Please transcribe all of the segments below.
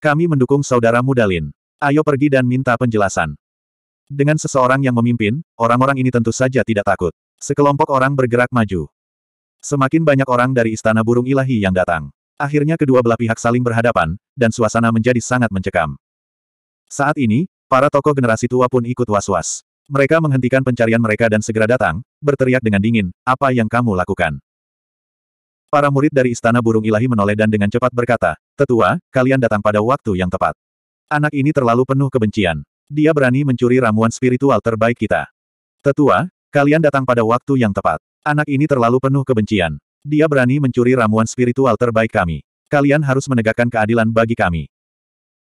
Kami mendukung saudara Mudalin. Ayo pergi dan minta penjelasan. Dengan seseorang yang memimpin, orang-orang ini tentu saja tidak takut. Sekelompok orang bergerak maju. Semakin banyak orang dari istana burung ilahi yang datang. Akhirnya kedua belah pihak saling berhadapan, dan suasana menjadi sangat mencekam. Saat ini, para tokoh generasi tua pun ikut was-was. Mereka menghentikan pencarian mereka dan segera datang, berteriak dengan dingin, apa yang kamu lakukan? Para murid dari Istana Burung Ilahi menoleh dan dengan cepat berkata, Tetua, kalian datang pada waktu yang tepat. Anak ini terlalu penuh kebencian. Dia berani mencuri ramuan spiritual terbaik kita. Tetua, kalian datang pada waktu yang tepat. Anak ini terlalu penuh kebencian. Dia berani mencuri ramuan spiritual terbaik kami. Kalian harus menegakkan keadilan bagi kami.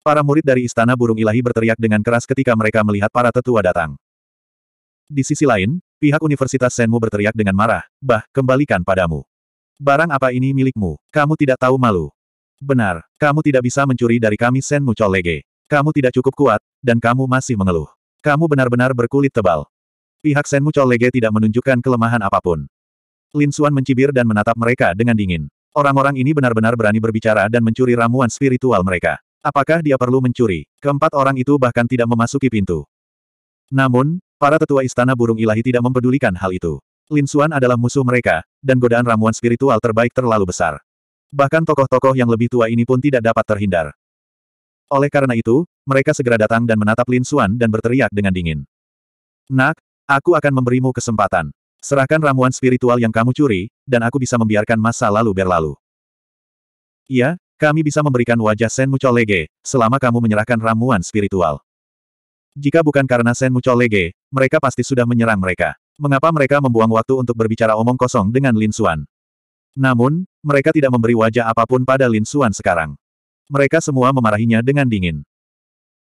Para murid dari Istana Burung Ilahi berteriak dengan keras ketika mereka melihat para tetua datang. Di sisi lain, pihak Universitas Senmu berteriak dengan marah, bah, kembalikan padamu. Barang apa ini milikmu? Kamu tidak tahu malu. Benar, kamu tidak bisa mencuri dari kami Sen Mucol Lege. Kamu tidak cukup kuat, dan kamu masih mengeluh. Kamu benar-benar berkulit tebal. Pihak Sen Mucol Lege tidak menunjukkan kelemahan apapun. Lin Suan mencibir dan menatap mereka dengan dingin. Orang-orang ini benar-benar berani berbicara dan mencuri ramuan spiritual mereka. Apakah dia perlu mencuri? Keempat orang itu bahkan tidak memasuki pintu. Namun, para tetua istana burung ilahi tidak mempedulikan hal itu. Lin Xuan adalah musuh mereka, dan godaan ramuan spiritual terbaik terlalu besar. Bahkan tokoh-tokoh yang lebih tua ini pun tidak dapat terhindar. Oleh karena itu, mereka segera datang dan menatap Lin Xuan dan berteriak dengan dingin. Nak, aku akan memberimu kesempatan. Serahkan ramuan spiritual yang kamu curi, dan aku bisa membiarkan masa lalu berlalu. Iya, kami bisa memberikan wajah Sen Mucolege, selama kamu menyerahkan ramuan spiritual. Jika bukan karena Sen Mucolege, mereka pasti sudah menyerang mereka. Mengapa mereka membuang waktu untuk berbicara omong kosong dengan Lin Xuan? Namun, mereka tidak memberi wajah apapun pada Lin Xuan sekarang. Mereka semua memarahinya dengan dingin.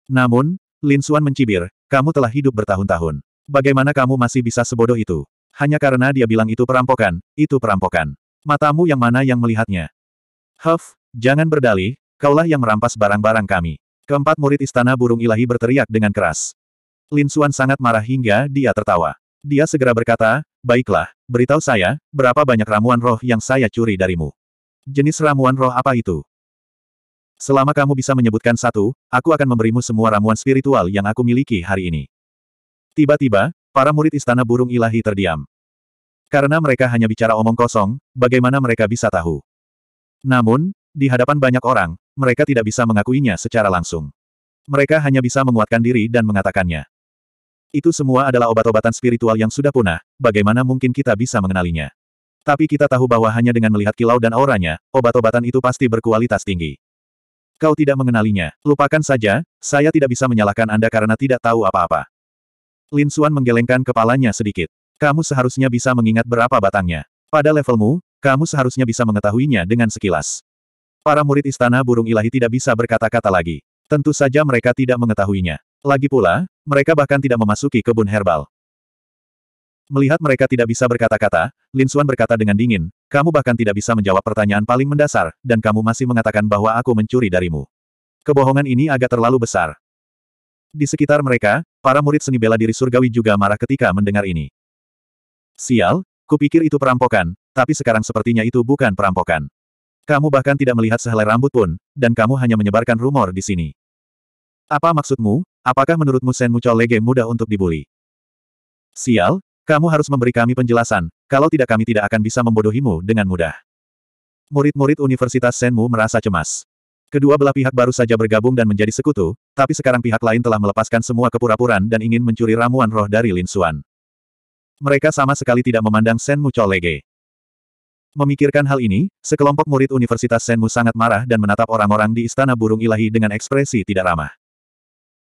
Namun, Lin Xuan mencibir, kamu telah hidup bertahun-tahun. Bagaimana kamu masih bisa sebodoh itu? Hanya karena dia bilang itu perampokan, itu perampokan. Matamu yang mana yang melihatnya? Huff, jangan berdalih, kaulah yang merampas barang-barang kami. Keempat murid istana burung ilahi berteriak dengan keras. Lin Xuan sangat marah hingga dia tertawa. Dia segera berkata, baiklah, beritahu saya, berapa banyak ramuan roh yang saya curi darimu. Jenis ramuan roh apa itu? Selama kamu bisa menyebutkan satu, aku akan memberimu semua ramuan spiritual yang aku miliki hari ini. Tiba-tiba, para murid istana burung ilahi terdiam. Karena mereka hanya bicara omong kosong, bagaimana mereka bisa tahu? Namun, di hadapan banyak orang, mereka tidak bisa mengakuinya secara langsung. Mereka hanya bisa menguatkan diri dan mengatakannya. Itu semua adalah obat-obatan spiritual yang sudah punah, bagaimana mungkin kita bisa mengenalinya? Tapi kita tahu bahwa hanya dengan melihat kilau dan auranya, obat-obatan itu pasti berkualitas tinggi. Kau tidak mengenalinya, lupakan saja, saya tidak bisa menyalahkan Anda karena tidak tahu apa-apa. Lin Xuan menggelengkan kepalanya sedikit. Kamu seharusnya bisa mengingat berapa batangnya. Pada levelmu, kamu seharusnya bisa mengetahuinya dengan sekilas. Para murid istana burung ilahi tidak bisa berkata-kata lagi. Tentu saja mereka tidak mengetahuinya. Lagi pula, mereka bahkan tidak memasuki kebun herbal. Melihat mereka tidak bisa berkata-kata, Lin Xuan berkata dengan dingin, kamu bahkan tidak bisa menjawab pertanyaan paling mendasar, dan kamu masih mengatakan bahwa aku mencuri darimu. Kebohongan ini agak terlalu besar. Di sekitar mereka, para murid seni bela diri surgawi juga marah ketika mendengar ini. Sial, kupikir itu perampokan, tapi sekarang sepertinya itu bukan perampokan. Kamu bahkan tidak melihat sehelai rambut pun, dan kamu hanya menyebarkan rumor di sini. Apa maksudmu, apakah menurutmu Sen Mucho mudah untuk dibully? Sial, kamu harus memberi kami penjelasan, kalau tidak kami tidak akan bisa membodohimu dengan mudah. Murid-murid Universitas Senmu merasa cemas. Kedua belah pihak baru saja bergabung dan menjadi sekutu, tapi sekarang pihak lain telah melepaskan semua kepura-puraan dan ingin mencuri ramuan roh dari Lin Xuan. Mereka sama sekali tidak memandang Senmu Mucho Memikirkan hal ini, sekelompok murid Universitas Senmu sangat marah dan menatap orang-orang di Istana Burung Ilahi dengan ekspresi tidak ramah.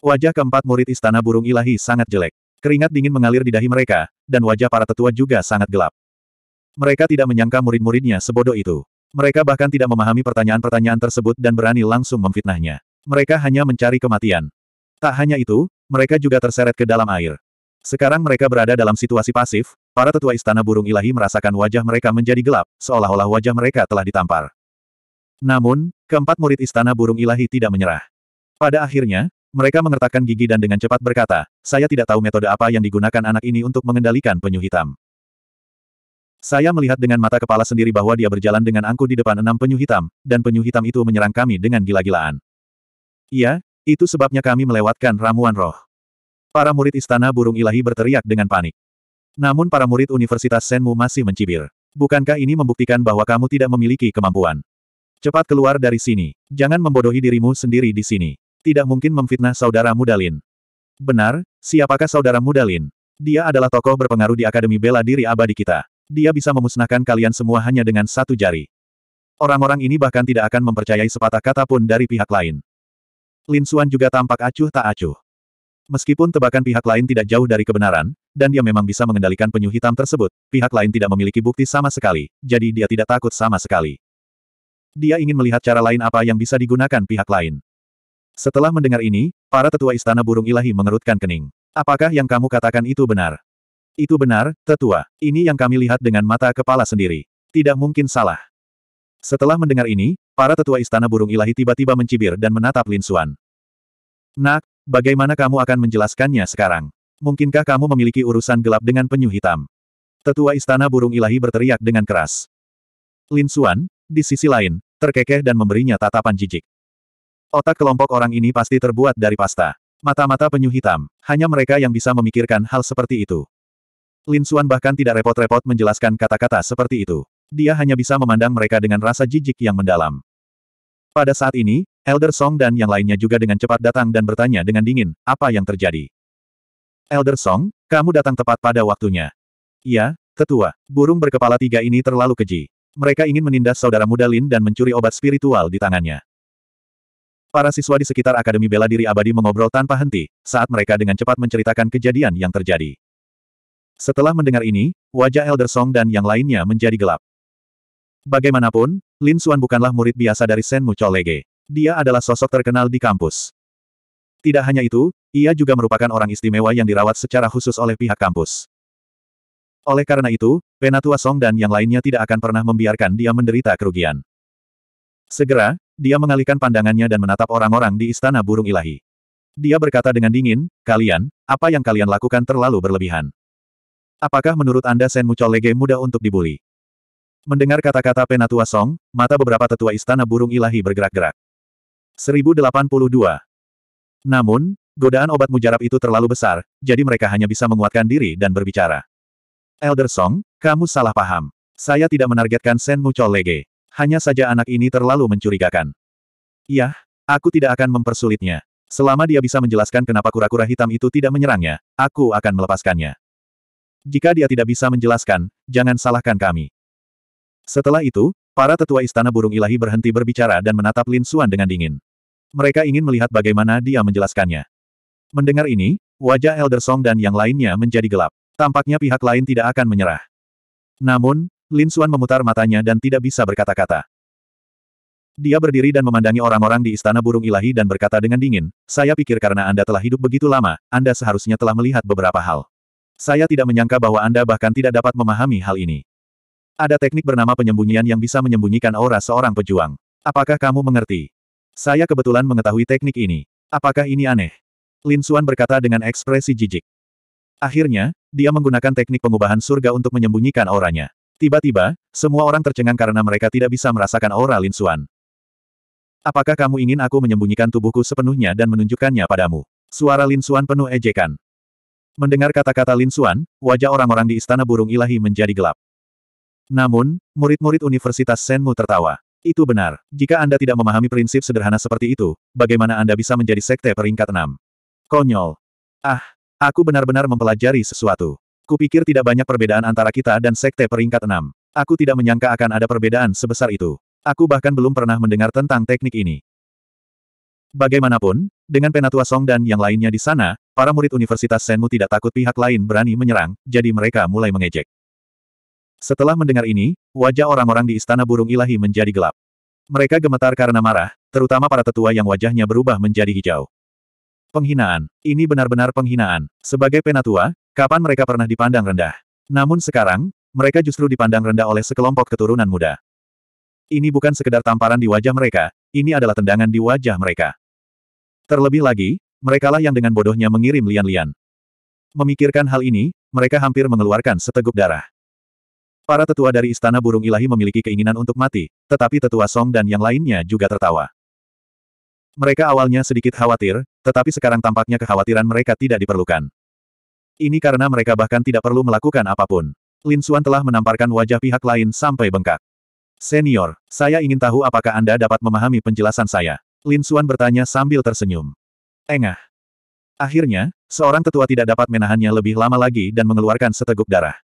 Wajah keempat murid istana burung ilahi sangat jelek. Keringat dingin mengalir di dahi mereka, dan wajah para tetua juga sangat gelap. Mereka tidak menyangka murid-muridnya sebodoh itu. Mereka bahkan tidak memahami pertanyaan-pertanyaan tersebut dan berani langsung memfitnahnya. Mereka hanya mencari kematian. Tak hanya itu, mereka juga terseret ke dalam air. Sekarang mereka berada dalam situasi pasif, para tetua istana burung ilahi merasakan wajah mereka menjadi gelap, seolah-olah wajah mereka telah ditampar. Namun, keempat murid istana burung ilahi tidak menyerah. Pada akhirnya, mereka mengertakkan gigi dan dengan cepat berkata, saya tidak tahu metode apa yang digunakan anak ini untuk mengendalikan penyu hitam. Saya melihat dengan mata kepala sendiri bahwa dia berjalan dengan angku di depan enam penyu hitam, dan penyu hitam itu menyerang kami dengan gila-gilaan. Iya, itu sebabnya kami melewatkan ramuan roh. Para murid istana burung ilahi berteriak dengan panik. Namun para murid Universitas Senmu masih mencibir. Bukankah ini membuktikan bahwa kamu tidak memiliki kemampuan? Cepat keluar dari sini. Jangan membodohi dirimu sendiri di sini. Tidak mungkin memfitnah saudara Mudalin. Benar, siapakah saudara Mudalin? Dia adalah tokoh berpengaruh di Akademi Bela Diri Abadi kita. Dia bisa memusnahkan kalian semua hanya dengan satu jari. Orang-orang ini bahkan tidak akan mempercayai sepatah kata pun dari pihak lain. Lin Xuan juga tampak acuh tak acuh. Meskipun tebakan pihak lain tidak jauh dari kebenaran, dan dia memang bisa mengendalikan penyu hitam tersebut, pihak lain tidak memiliki bukti sama sekali, jadi dia tidak takut sama sekali. Dia ingin melihat cara lain apa yang bisa digunakan pihak lain. Setelah mendengar ini, para tetua istana burung ilahi mengerutkan kening. Apakah yang kamu katakan itu benar? Itu benar, tetua. Ini yang kami lihat dengan mata kepala sendiri. Tidak mungkin salah. Setelah mendengar ini, para tetua istana burung ilahi tiba-tiba mencibir dan menatap Lin Suan. Nak, bagaimana kamu akan menjelaskannya sekarang? Mungkinkah kamu memiliki urusan gelap dengan penyu hitam? Tetua istana burung ilahi berteriak dengan keras. Lin Suan, di sisi lain, terkekeh dan memberinya tatapan jijik. Otak kelompok orang ini pasti terbuat dari pasta. Mata-mata penyu hitam. Hanya mereka yang bisa memikirkan hal seperti itu. Lin Suan bahkan tidak repot-repot menjelaskan kata-kata seperti itu. Dia hanya bisa memandang mereka dengan rasa jijik yang mendalam. Pada saat ini, Elder Song dan yang lainnya juga dengan cepat datang dan bertanya dengan dingin, apa yang terjadi? Elder Song, kamu datang tepat pada waktunya. Ya, tetua, burung berkepala tiga ini terlalu keji. Mereka ingin menindas saudara muda Lin dan mencuri obat spiritual di tangannya. Para siswa di sekitar Akademi Bela Diri Abadi mengobrol tanpa henti, saat mereka dengan cepat menceritakan kejadian yang terjadi. Setelah mendengar ini, wajah Elder Song dan yang lainnya menjadi gelap. Bagaimanapun, Lin Xuan bukanlah murid biasa dari Senmu Lege. Dia adalah sosok terkenal di kampus. Tidak hanya itu, ia juga merupakan orang istimewa yang dirawat secara khusus oleh pihak kampus. Oleh karena itu, Penatua Song dan yang lainnya tidak akan pernah membiarkan dia menderita kerugian. Segera, dia mengalihkan pandangannya dan menatap orang-orang di istana burung ilahi. Dia berkata dengan dingin, kalian, apa yang kalian lakukan terlalu berlebihan. Apakah menurut Anda Sen Mucol Lege mudah untuk dibully? Mendengar kata-kata Penatua Song, mata beberapa tetua istana burung ilahi bergerak-gerak. 1082. Namun, godaan obat mujarab itu terlalu besar, jadi mereka hanya bisa menguatkan diri dan berbicara. Elder Song, kamu salah paham. Saya tidak menargetkan Sen Mucol Lege hanya saja anak ini terlalu mencurigakan. Yah, aku tidak akan mempersulitnya. Selama dia bisa menjelaskan kenapa kura-kura hitam itu tidak menyerangnya, aku akan melepaskannya. Jika dia tidak bisa menjelaskan, jangan salahkan kami. Setelah itu, para tetua istana burung ilahi berhenti berbicara dan menatap Lin Xuan dengan dingin. Mereka ingin melihat bagaimana dia menjelaskannya. Mendengar ini, wajah Elder Song dan yang lainnya menjadi gelap. Tampaknya pihak lain tidak akan menyerah. Namun, Lin Suan memutar matanya dan tidak bisa berkata-kata. Dia berdiri dan memandangi orang-orang di Istana Burung Ilahi dan berkata dengan dingin, saya pikir karena Anda telah hidup begitu lama, Anda seharusnya telah melihat beberapa hal. Saya tidak menyangka bahwa Anda bahkan tidak dapat memahami hal ini. Ada teknik bernama penyembunyian yang bisa menyembunyikan aura seorang pejuang. Apakah kamu mengerti? Saya kebetulan mengetahui teknik ini. Apakah ini aneh? Lin Suan berkata dengan ekspresi jijik. Akhirnya, dia menggunakan teknik pengubahan surga untuk menyembunyikan auranya. Tiba-tiba, semua orang tercengang karena mereka tidak bisa merasakan aura Lin Xuan. Apakah kamu ingin aku menyembunyikan tubuhku sepenuhnya dan menunjukkannya padamu? Suara Lin Xuan penuh ejekan. Mendengar kata-kata Lin Xuan, wajah orang-orang di Istana Burung Ilahi menjadi gelap. Namun, murid-murid Universitas Senmu tertawa. Itu benar. Jika Anda tidak memahami prinsip sederhana seperti itu, bagaimana Anda bisa menjadi sekte peringkat Enam? Konyol. Ah, aku benar-benar mempelajari sesuatu. Kupikir tidak banyak perbedaan antara kita dan sekte peringkat Enam. Aku tidak menyangka akan ada perbedaan sebesar itu. Aku bahkan belum pernah mendengar tentang teknik ini. Bagaimanapun, dengan Penatua Song dan yang lainnya di sana, para murid Universitas Senmu tidak takut pihak lain berani menyerang, jadi mereka mulai mengejek. Setelah mendengar ini, wajah orang-orang di Istana Burung Ilahi menjadi gelap. Mereka gemetar karena marah, terutama para tetua yang wajahnya berubah menjadi hijau. Penghinaan. Ini benar-benar penghinaan. Sebagai penatua, Kapan mereka pernah dipandang rendah? Namun sekarang, mereka justru dipandang rendah oleh sekelompok keturunan muda. Ini bukan sekedar tamparan di wajah mereka, ini adalah tendangan di wajah mereka. Terlebih lagi, merekalah yang dengan bodohnya mengirim lian-lian. Memikirkan hal ini, mereka hampir mengeluarkan seteguk darah. Para tetua dari Istana Burung Ilahi memiliki keinginan untuk mati, tetapi tetua Song dan yang lainnya juga tertawa. Mereka awalnya sedikit khawatir, tetapi sekarang tampaknya kekhawatiran mereka tidak diperlukan. Ini karena mereka bahkan tidak perlu melakukan apapun. Lin Xuan telah menamparkan wajah pihak lain sampai bengkak. Senior, saya ingin tahu apakah Anda dapat memahami penjelasan saya. Lin Xuan bertanya sambil tersenyum. Engah. Akhirnya, seorang tetua tidak dapat menahannya lebih lama lagi dan mengeluarkan seteguk darah.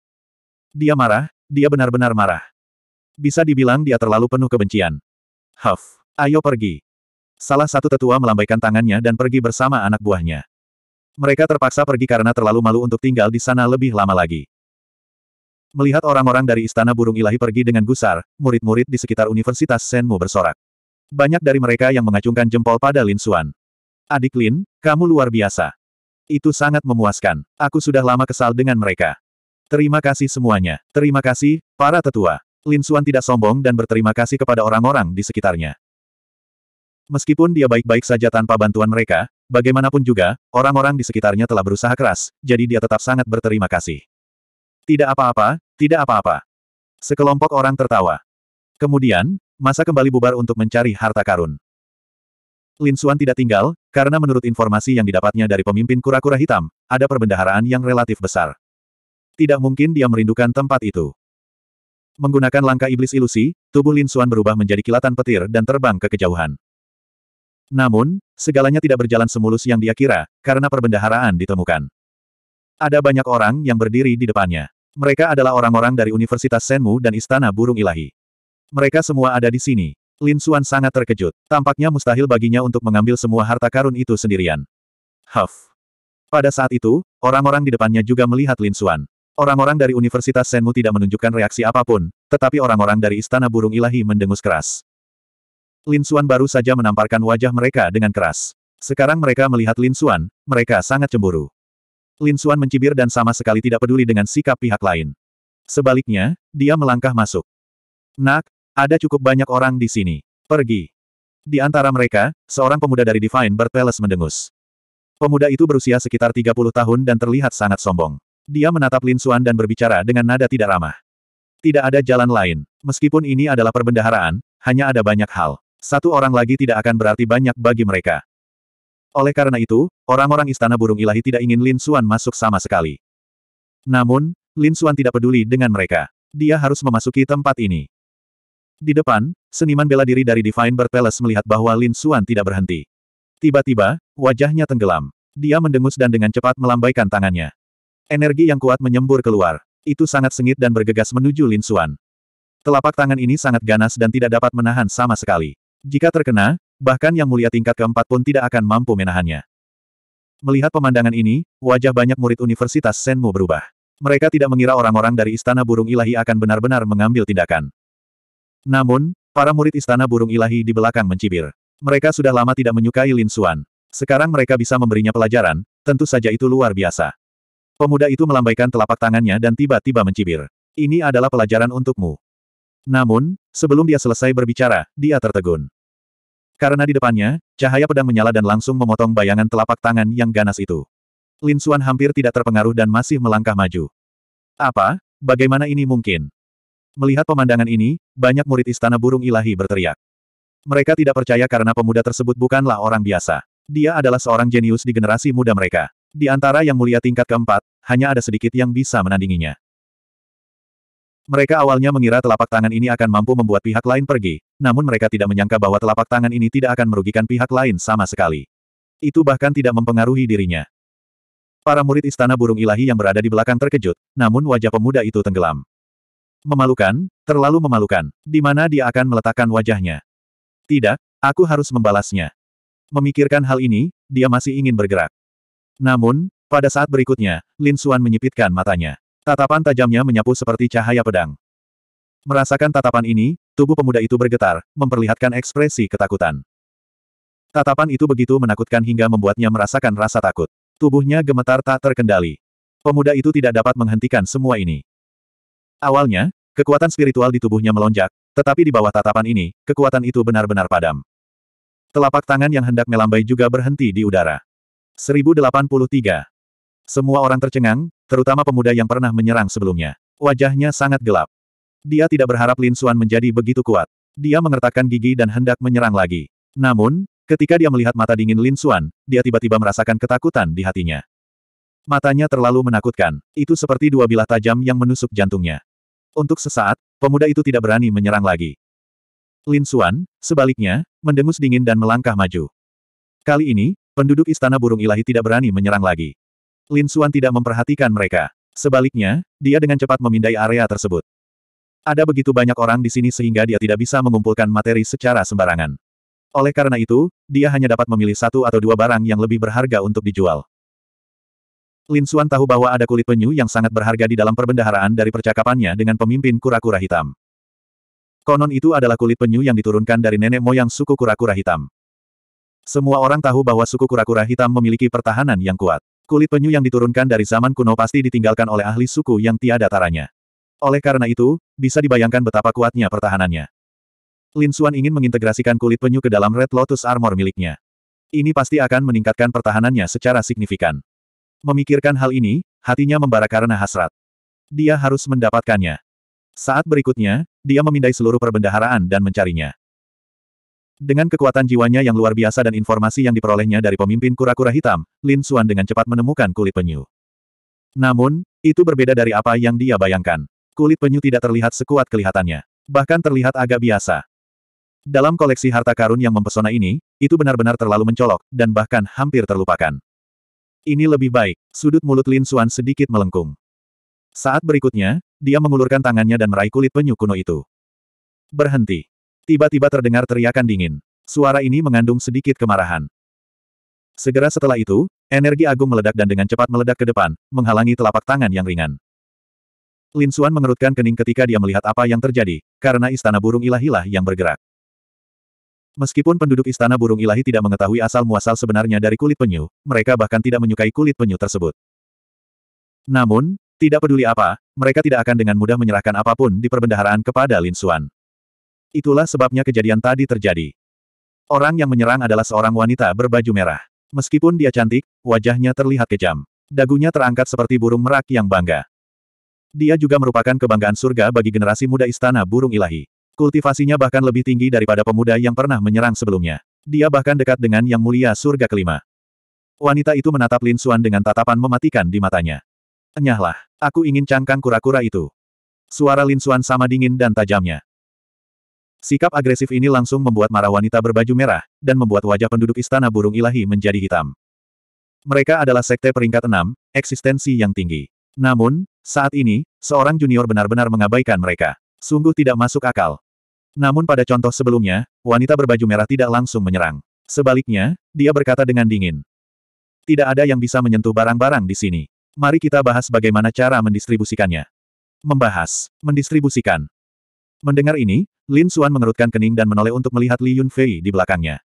Dia marah, dia benar-benar marah. Bisa dibilang dia terlalu penuh kebencian. Huff, ayo pergi. Salah satu tetua melambaikan tangannya dan pergi bersama anak buahnya. Mereka terpaksa pergi karena terlalu malu untuk tinggal di sana lebih lama lagi. Melihat orang-orang dari Istana Burung Ilahi pergi dengan gusar, murid-murid di sekitar Universitas Senmu bersorak. Banyak dari mereka yang mengacungkan jempol pada Lin Xuan. Adik Lin, kamu luar biasa. Itu sangat memuaskan. Aku sudah lama kesal dengan mereka. Terima kasih semuanya. Terima kasih, para tetua. Lin Xuan tidak sombong dan berterima kasih kepada orang-orang di sekitarnya. Meskipun dia baik-baik saja tanpa bantuan mereka, Bagaimanapun juga, orang-orang di sekitarnya telah berusaha keras, jadi dia tetap sangat berterima kasih. Tidak apa-apa, tidak apa-apa. Sekelompok orang tertawa. Kemudian, masa kembali bubar untuk mencari harta karun. Lin Xuan tidak tinggal, karena menurut informasi yang didapatnya dari pemimpin kura-kura hitam, ada perbendaharaan yang relatif besar. Tidak mungkin dia merindukan tempat itu. Menggunakan langkah iblis ilusi, tubuh Lin Xuan berubah menjadi kilatan petir dan terbang ke kejauhan. Namun, segalanya tidak berjalan semulus yang dia kira, karena perbendaharaan ditemukan. Ada banyak orang yang berdiri di depannya. Mereka adalah orang-orang dari Universitas Senmu dan Istana Burung Ilahi. Mereka semua ada di sini. Lin Xuan sangat terkejut. Tampaknya mustahil baginya untuk mengambil semua harta karun itu sendirian. Huff. Pada saat itu, orang-orang di depannya juga melihat Lin Xuan. Orang-orang dari Universitas Senmu tidak menunjukkan reaksi apapun, tetapi orang-orang dari Istana Burung Ilahi mendengus keras. Lin Xuan baru saja menamparkan wajah mereka dengan keras. Sekarang mereka melihat Lin Xuan, mereka sangat cemburu. Lin Xuan mencibir dan sama sekali tidak peduli dengan sikap pihak lain. Sebaliknya, dia melangkah masuk. Nak, ada cukup banyak orang di sini. Pergi. Di antara mereka, seorang pemuda dari Divine Bird mendengus. Pemuda itu berusia sekitar 30 tahun dan terlihat sangat sombong. Dia menatap Lin Xuan dan berbicara dengan nada tidak ramah. Tidak ada jalan lain. Meskipun ini adalah perbendaharaan, hanya ada banyak hal. Satu orang lagi tidak akan berarti banyak bagi mereka. Oleh karena itu, orang-orang istana burung ilahi tidak ingin Lin Suan masuk sama sekali. Namun, Lin Suan tidak peduli dengan mereka. Dia harus memasuki tempat ini. Di depan, seniman bela diri dari Divine Bird Palace melihat bahwa Lin Suan tidak berhenti. Tiba-tiba, wajahnya tenggelam. Dia mendengus dan dengan cepat melambaikan tangannya. Energi yang kuat menyembur keluar. Itu sangat sengit dan bergegas menuju Lin Suan. Telapak tangan ini sangat ganas dan tidak dapat menahan sama sekali. Jika terkena, bahkan yang mulia tingkat keempat pun tidak akan mampu menahannya. Melihat pemandangan ini, wajah banyak murid Universitas Senmu berubah. Mereka tidak mengira orang-orang dari Istana Burung Ilahi akan benar-benar mengambil tindakan. Namun, para murid Istana Burung Ilahi di belakang mencibir. Mereka sudah lama tidak menyukai Lin Suan. Sekarang mereka bisa memberinya pelajaran, tentu saja itu luar biasa. Pemuda itu melambaikan telapak tangannya dan tiba-tiba mencibir. Ini adalah pelajaran untukmu. Namun, sebelum dia selesai berbicara, dia tertegun. Karena di depannya, cahaya pedang menyala dan langsung memotong bayangan telapak tangan yang ganas itu. Lin Xuan hampir tidak terpengaruh dan masih melangkah maju. Apa? Bagaimana ini mungkin? Melihat pemandangan ini, banyak murid istana burung ilahi berteriak. Mereka tidak percaya karena pemuda tersebut bukanlah orang biasa. Dia adalah seorang jenius di generasi muda mereka. Di antara yang mulia tingkat keempat, hanya ada sedikit yang bisa menandinginya. Mereka awalnya mengira telapak tangan ini akan mampu membuat pihak lain pergi, namun mereka tidak menyangka bahwa telapak tangan ini tidak akan merugikan pihak lain sama sekali. Itu bahkan tidak mempengaruhi dirinya. Para murid istana burung ilahi yang berada di belakang terkejut, namun wajah pemuda itu tenggelam. Memalukan, terlalu memalukan, di mana dia akan meletakkan wajahnya. Tidak, aku harus membalasnya. Memikirkan hal ini, dia masih ingin bergerak. Namun, pada saat berikutnya, Lin Suan menyipitkan matanya. Tatapan tajamnya menyapu seperti cahaya pedang. Merasakan tatapan ini, tubuh pemuda itu bergetar, memperlihatkan ekspresi ketakutan. Tatapan itu begitu menakutkan hingga membuatnya merasakan rasa takut. Tubuhnya gemetar tak terkendali. Pemuda itu tidak dapat menghentikan semua ini. Awalnya, kekuatan spiritual di tubuhnya melonjak, tetapi di bawah tatapan ini, kekuatan itu benar-benar padam. Telapak tangan yang hendak melambai juga berhenti di udara. 1083 semua orang tercengang, terutama pemuda yang pernah menyerang sebelumnya. Wajahnya sangat gelap. Dia tidak berharap Lin Xuan menjadi begitu kuat. Dia mengertakkan gigi dan hendak menyerang lagi. Namun, ketika dia melihat mata dingin Lin Xuan, dia tiba-tiba merasakan ketakutan di hatinya. Matanya terlalu menakutkan. Itu seperti dua bilah tajam yang menusuk jantungnya. Untuk sesaat, pemuda itu tidak berani menyerang lagi. Lin Xuan, sebaliknya, mendengus dingin dan melangkah maju. Kali ini, penduduk Istana Burung Ilahi tidak berani menyerang lagi. Lin Suan tidak memperhatikan mereka. Sebaliknya, dia dengan cepat memindai area tersebut. Ada begitu banyak orang di sini sehingga dia tidak bisa mengumpulkan materi secara sembarangan. Oleh karena itu, dia hanya dapat memilih satu atau dua barang yang lebih berharga untuk dijual. Lin Suan tahu bahwa ada kulit penyu yang sangat berharga di dalam perbendaharaan dari percakapannya dengan pemimpin kura-kura hitam. Konon itu adalah kulit penyu yang diturunkan dari nenek moyang suku kura-kura hitam. Semua orang tahu bahwa suku kura-kura hitam memiliki pertahanan yang kuat. Kulit penyu yang diturunkan dari zaman kuno pasti ditinggalkan oleh ahli suku yang tiada taranya. Oleh karena itu, bisa dibayangkan betapa kuatnya pertahanannya. Lin Xuan ingin mengintegrasikan kulit penyu ke dalam Red Lotus Armor miliknya. Ini pasti akan meningkatkan pertahanannya secara signifikan. Memikirkan hal ini, hatinya membara karena hasrat. Dia harus mendapatkannya. Saat berikutnya, dia memindai seluruh perbendaharaan dan mencarinya. Dengan kekuatan jiwanya yang luar biasa dan informasi yang diperolehnya dari pemimpin kura-kura hitam, Lin Xuan dengan cepat menemukan kulit penyu. Namun, itu berbeda dari apa yang dia bayangkan. Kulit penyu tidak terlihat sekuat kelihatannya. Bahkan terlihat agak biasa. Dalam koleksi harta karun yang mempesona ini, itu benar-benar terlalu mencolok, dan bahkan hampir terlupakan. Ini lebih baik, sudut mulut Lin Xuan sedikit melengkung. Saat berikutnya, dia mengulurkan tangannya dan meraih kulit penyu kuno itu. Berhenti. Tiba-tiba terdengar teriakan dingin. Suara ini mengandung sedikit kemarahan. Segera setelah itu, energi agung meledak dan dengan cepat meledak ke depan, menghalangi telapak tangan yang ringan. Lin Xuan mengerutkan kening ketika dia melihat apa yang terjadi, karena istana burung ilahilah yang bergerak. Meskipun penduduk istana burung ilahi tidak mengetahui asal-muasal sebenarnya dari kulit penyu, mereka bahkan tidak menyukai kulit penyu tersebut. Namun, tidak peduli apa, mereka tidak akan dengan mudah menyerahkan apapun di perbendaharaan kepada Lin Xuan. Itulah sebabnya kejadian tadi terjadi. Orang yang menyerang adalah seorang wanita berbaju merah. Meskipun dia cantik, wajahnya terlihat kejam. Dagunya terangkat seperti burung merak yang bangga. Dia juga merupakan kebanggaan surga bagi generasi muda istana burung ilahi. Kultivasinya bahkan lebih tinggi daripada pemuda yang pernah menyerang sebelumnya. Dia bahkan dekat dengan Yang Mulia Surga Kelima. Wanita itu menatap Lin Suan dengan tatapan mematikan di matanya. Enyahlah, aku ingin cangkang kura-kura itu. Suara Lin Suan sama dingin dan tajamnya. Sikap agresif ini langsung membuat marah wanita berbaju merah, dan membuat wajah penduduk istana burung ilahi menjadi hitam. Mereka adalah sekte peringkat enam, eksistensi yang tinggi. Namun, saat ini, seorang junior benar-benar mengabaikan mereka. Sungguh tidak masuk akal. Namun pada contoh sebelumnya, wanita berbaju merah tidak langsung menyerang. Sebaliknya, dia berkata dengan dingin. Tidak ada yang bisa menyentuh barang-barang di sini. Mari kita bahas bagaimana cara mendistribusikannya. Membahas, mendistribusikan. Mendengar ini, Lin Xuan mengerutkan kening dan menoleh untuk melihat Li Yunfei di belakangnya.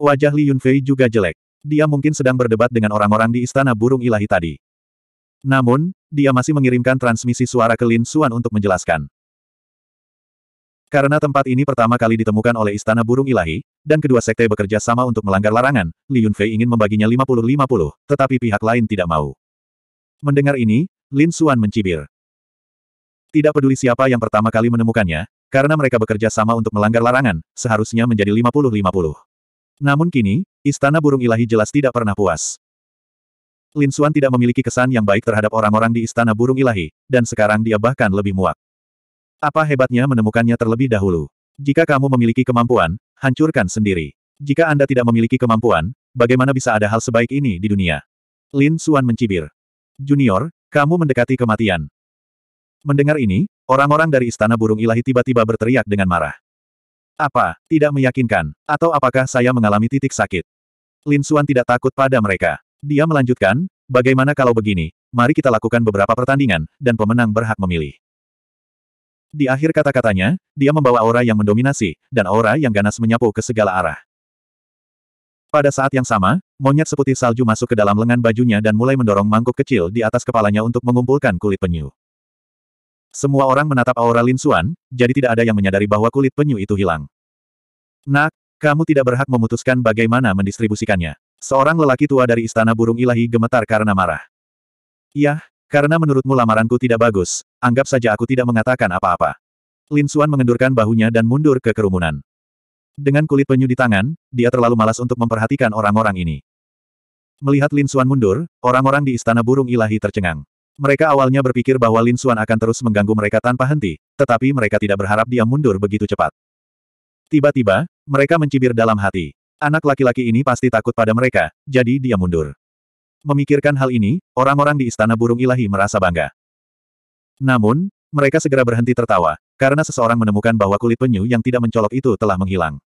Wajah Li Yunfei juga jelek. Dia mungkin sedang berdebat dengan orang-orang di istana burung ilahi tadi. Namun, dia masih mengirimkan transmisi suara ke Lin Xuan untuk menjelaskan. Karena tempat ini pertama kali ditemukan oleh Istana Burung Ilahi, dan kedua sekte bekerja sama untuk melanggar larangan, Li Yunfei ingin membaginya 50-50, tetapi pihak lain tidak mau. Mendengar ini, Lin Xuan mencibir. Tidak peduli siapa yang pertama kali menemukannya, karena mereka bekerja sama untuk melanggar larangan, seharusnya menjadi 50-50. Namun kini, Istana Burung Ilahi jelas tidak pernah puas. Lin Xuan tidak memiliki kesan yang baik terhadap orang-orang di Istana Burung Ilahi, dan sekarang dia bahkan lebih muak. Apa hebatnya menemukannya terlebih dahulu? Jika kamu memiliki kemampuan, hancurkan sendiri. Jika Anda tidak memiliki kemampuan, bagaimana bisa ada hal sebaik ini di dunia? Lin Xuan mencibir. Junior, kamu mendekati kematian. Mendengar ini, orang-orang dari Istana Burung Ilahi tiba-tiba berteriak dengan marah. Apa, tidak meyakinkan, atau apakah saya mengalami titik sakit? Lin Xuan tidak takut pada mereka. Dia melanjutkan, bagaimana kalau begini, mari kita lakukan beberapa pertandingan, dan pemenang berhak memilih. Di akhir kata-katanya, dia membawa aura yang mendominasi, dan aura yang ganas menyapu ke segala arah. Pada saat yang sama, monyet seputih salju masuk ke dalam lengan bajunya dan mulai mendorong mangkuk kecil di atas kepalanya untuk mengumpulkan kulit penyu. Semua orang menatap aura Lin Xuan, jadi tidak ada yang menyadari bahwa kulit penyu itu hilang. Nak, kamu tidak berhak memutuskan bagaimana mendistribusikannya. Seorang lelaki tua dari istana burung ilahi gemetar karena marah. Yah, karena menurutmu lamaranku tidak bagus, anggap saja aku tidak mengatakan apa-apa. Lin Xuan mengendurkan bahunya dan mundur ke kerumunan. Dengan kulit penyu di tangan, dia terlalu malas untuk memperhatikan orang-orang ini. Melihat Lin Xuan mundur, orang-orang di istana burung ilahi tercengang. Mereka awalnya berpikir bahwa Lin Xuan akan terus mengganggu mereka tanpa henti, tetapi mereka tidak berharap dia mundur begitu cepat. Tiba-tiba, mereka mencibir dalam hati. Anak laki-laki ini pasti takut pada mereka, jadi dia mundur. Memikirkan hal ini, orang-orang di Istana Burung Ilahi merasa bangga. Namun, mereka segera berhenti tertawa, karena seseorang menemukan bahwa kulit penyu yang tidak mencolok itu telah menghilang.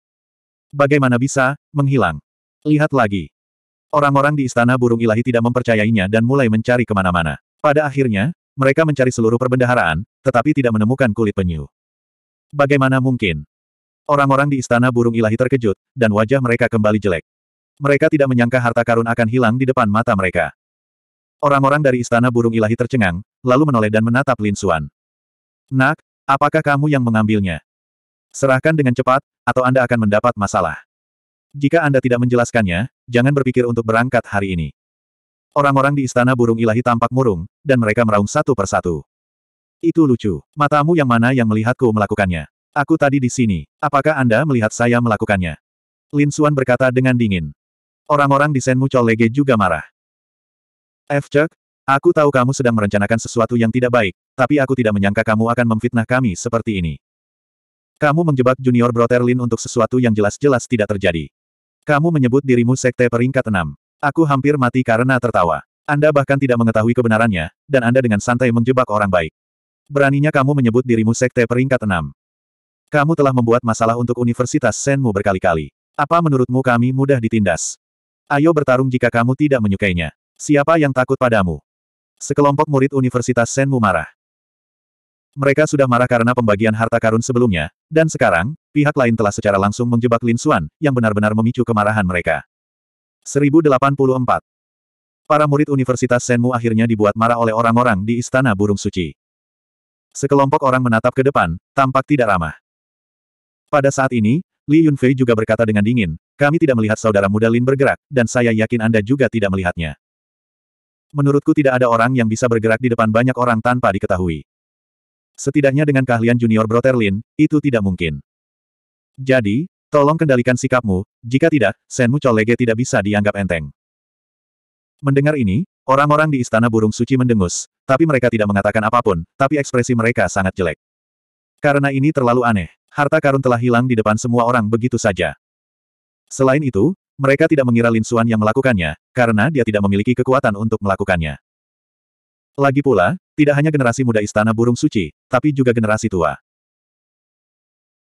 Bagaimana bisa, menghilang? Lihat lagi. Orang-orang di Istana Burung Ilahi tidak mempercayainya dan mulai mencari kemana-mana. Pada akhirnya, mereka mencari seluruh perbendaharaan, tetapi tidak menemukan kulit penyu. Bagaimana mungkin? Orang-orang di istana burung ilahi terkejut, dan wajah mereka kembali jelek. Mereka tidak menyangka harta karun akan hilang di depan mata mereka. Orang-orang dari istana burung ilahi tercengang, lalu menoleh dan menatap Lin Suan. Nak, apakah kamu yang mengambilnya? Serahkan dengan cepat, atau Anda akan mendapat masalah. Jika Anda tidak menjelaskannya, jangan berpikir untuk berangkat hari ini. Orang-orang di istana burung ilahi tampak murung, dan mereka meraung satu persatu. Itu lucu. Matamu yang mana yang melihatku melakukannya? Aku tadi di sini. Apakah Anda melihat saya melakukannya? Lin Suan berkata dengan dingin. Orang-orang di Senmu Chol Lege juga marah. F. Chuck, aku tahu kamu sedang merencanakan sesuatu yang tidak baik, tapi aku tidak menyangka kamu akan memfitnah kami seperti ini. Kamu menjebak junior Brother Lin untuk sesuatu yang jelas-jelas tidak terjadi. Kamu menyebut dirimu sekte peringkat 6. Aku hampir mati karena tertawa. Anda bahkan tidak mengetahui kebenarannya, dan Anda dengan santai menjebak orang baik. Beraninya kamu menyebut dirimu sekte peringkat enam. Kamu telah membuat masalah untuk Universitas Senmu berkali-kali. Apa menurutmu kami mudah ditindas? Ayo bertarung jika kamu tidak menyukainya. Siapa yang takut padamu? Sekelompok murid Universitas Senmu marah. Mereka sudah marah karena pembagian harta karun sebelumnya, dan sekarang, pihak lain telah secara langsung menjebak Lin Xuan, yang benar-benar memicu kemarahan mereka. 1084. Para murid Universitas Senmu akhirnya dibuat marah oleh orang-orang di Istana Burung Suci. Sekelompok orang menatap ke depan, tampak tidak ramah. Pada saat ini, Li Yunfei juga berkata dengan dingin, kami tidak melihat saudara muda Lin bergerak, dan saya yakin Anda juga tidak melihatnya. Menurutku tidak ada orang yang bisa bergerak di depan banyak orang tanpa diketahui. Setidaknya dengan keahlian junior Broter Lin, itu tidak mungkin. Jadi, Tolong kendalikan sikapmu, jika tidak, Senmu Colege tidak bisa dianggap enteng. Mendengar ini, orang-orang di Istana Burung Suci mendengus, tapi mereka tidak mengatakan apapun, tapi ekspresi mereka sangat jelek. Karena ini terlalu aneh, harta karun telah hilang di depan semua orang begitu saja. Selain itu, mereka tidak mengira Lin suan yang melakukannya, karena dia tidak memiliki kekuatan untuk melakukannya. Lagi pula, tidak hanya generasi muda Istana Burung Suci, tapi juga generasi tua.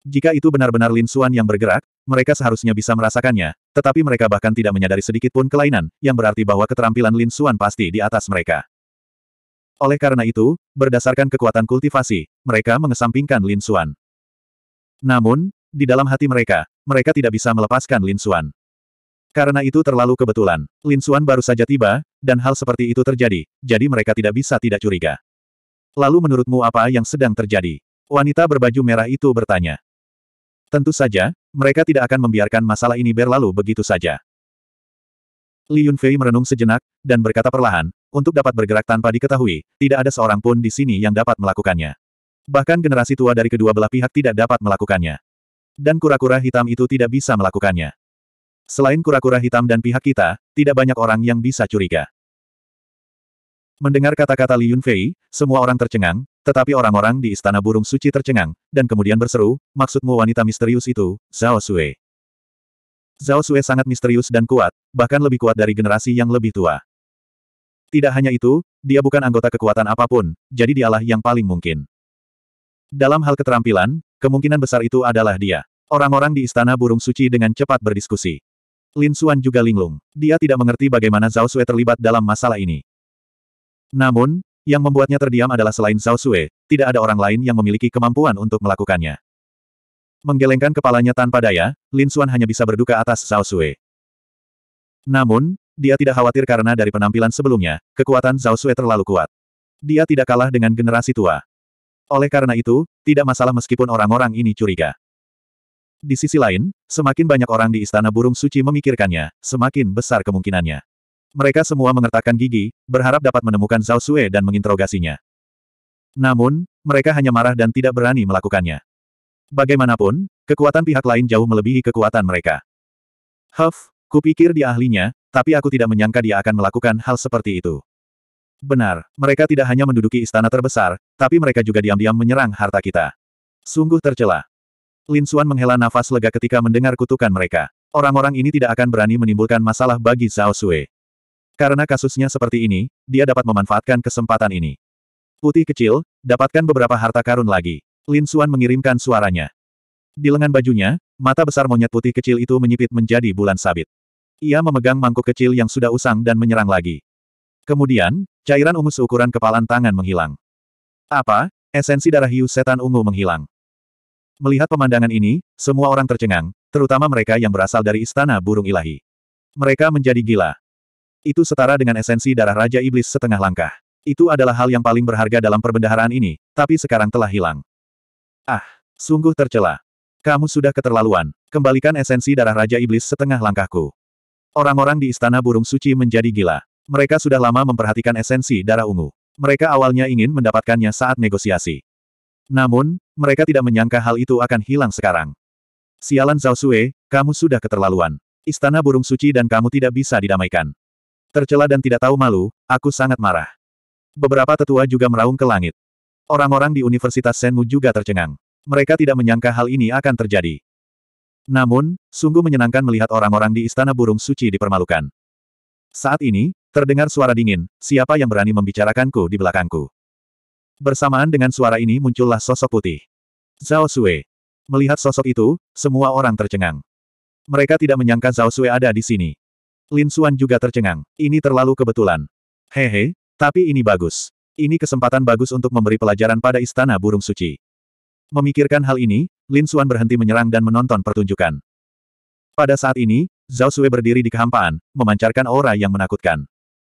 Jika itu benar-benar Lin Xuan yang bergerak, mereka seharusnya bisa merasakannya, tetapi mereka bahkan tidak menyadari sedikit pun kelainan, yang berarti bahwa keterampilan Lin Xuan pasti di atas mereka. Oleh karena itu, berdasarkan kekuatan kultivasi, mereka mengesampingkan Lin Xuan. Namun, di dalam hati mereka, mereka tidak bisa melepaskan Lin Xuan. Karena itu terlalu kebetulan, Lin Xuan baru saja tiba, dan hal seperti itu terjadi, jadi mereka tidak bisa tidak curiga. Lalu menurutmu apa yang sedang terjadi? Wanita berbaju merah itu bertanya. Tentu saja, mereka tidak akan membiarkan masalah ini berlalu begitu saja. Li Yunfei merenung sejenak, dan berkata perlahan, untuk dapat bergerak tanpa diketahui, tidak ada seorang pun di sini yang dapat melakukannya. Bahkan generasi tua dari kedua belah pihak tidak dapat melakukannya. Dan kura-kura hitam itu tidak bisa melakukannya. Selain kura-kura hitam dan pihak kita, tidak banyak orang yang bisa curiga. Mendengar kata-kata Li Yunfei, semua orang tercengang, tetapi orang-orang di Istana Burung Suci tercengang, dan kemudian berseru, maksudmu wanita misterius itu, Zhao Sui. Zhao Sui sangat misterius dan kuat, bahkan lebih kuat dari generasi yang lebih tua. Tidak hanya itu, dia bukan anggota kekuatan apapun, jadi dialah yang paling mungkin. Dalam hal keterampilan, kemungkinan besar itu adalah dia. Orang-orang di Istana Burung Suci dengan cepat berdiskusi. Lin Xuan juga linglung. Dia tidak mengerti bagaimana Zhao Sui terlibat dalam masalah ini. Namun, yang membuatnya terdiam adalah selain Zhao Sue, tidak ada orang lain yang memiliki kemampuan untuk melakukannya. Menggelengkan kepalanya tanpa daya, Lin Xuan hanya bisa berduka atas Zhao Sue. Namun, dia tidak khawatir karena dari penampilan sebelumnya, kekuatan Zhao Sue terlalu kuat. Dia tidak kalah dengan generasi tua. Oleh karena itu, tidak masalah meskipun orang-orang ini curiga. Di sisi lain, semakin banyak orang di Istana Burung Suci memikirkannya, semakin besar kemungkinannya. Mereka semua mengertakkan gigi, berharap dapat menemukan Zhao Sue dan menginterogasinya. Namun, mereka hanya marah dan tidak berani melakukannya. Bagaimanapun, kekuatan pihak lain jauh melebihi kekuatan mereka. Huff, kupikir dia ahlinya, tapi aku tidak menyangka dia akan melakukan hal seperti itu. Benar, mereka tidak hanya menduduki istana terbesar, tapi mereka juga diam-diam menyerang harta kita. Sungguh tercela. Lin Xuan menghela nafas lega ketika mendengar kutukan mereka. Orang-orang ini tidak akan berani menimbulkan masalah bagi Zhao Sui. Karena kasusnya seperti ini, dia dapat memanfaatkan kesempatan ini. Putih kecil, dapatkan beberapa harta karun lagi. Lin Suan mengirimkan suaranya. Di lengan bajunya, mata besar monyet putih kecil itu menyipit menjadi bulan sabit. Ia memegang mangkuk kecil yang sudah usang dan menyerang lagi. Kemudian, cairan ungu seukuran kepalan tangan menghilang. Apa? Esensi darah hiu setan ungu menghilang. Melihat pemandangan ini, semua orang tercengang, terutama mereka yang berasal dari istana burung ilahi. Mereka menjadi gila. Itu setara dengan esensi darah Raja Iblis setengah langkah. Itu adalah hal yang paling berharga dalam perbendaharaan ini, tapi sekarang telah hilang. Ah, sungguh tercela. Kamu sudah keterlaluan. Kembalikan esensi darah Raja Iblis setengah langkahku. Orang-orang di Istana Burung Suci menjadi gila. Mereka sudah lama memperhatikan esensi darah ungu. Mereka awalnya ingin mendapatkannya saat negosiasi. Namun, mereka tidak menyangka hal itu akan hilang sekarang. Sialan Zhao Sue, kamu sudah keterlaluan. Istana Burung Suci dan kamu tidak bisa didamaikan. Tercela dan tidak tahu malu, aku sangat marah. Beberapa tetua juga meraung ke langit. Orang-orang di Universitas Senmu juga tercengang. Mereka tidak menyangka hal ini akan terjadi. Namun, sungguh menyenangkan melihat orang-orang di Istana Burung Suci dipermalukan. Saat ini, terdengar suara dingin, siapa yang berani membicarakanku di belakangku. Bersamaan dengan suara ini muncullah sosok putih. Zhao Sui. Melihat sosok itu, semua orang tercengang. Mereka tidak menyangka Zhao Sui ada di sini. Lin Suan juga tercengang. Ini terlalu kebetulan. Hehe, tapi ini bagus. Ini kesempatan bagus untuk memberi pelajaran pada Istana Burung Suci. Memikirkan hal ini, Lin Suan berhenti menyerang dan menonton pertunjukan. Pada saat ini, Zhao Sui berdiri di kehampaan, memancarkan aura yang menakutkan.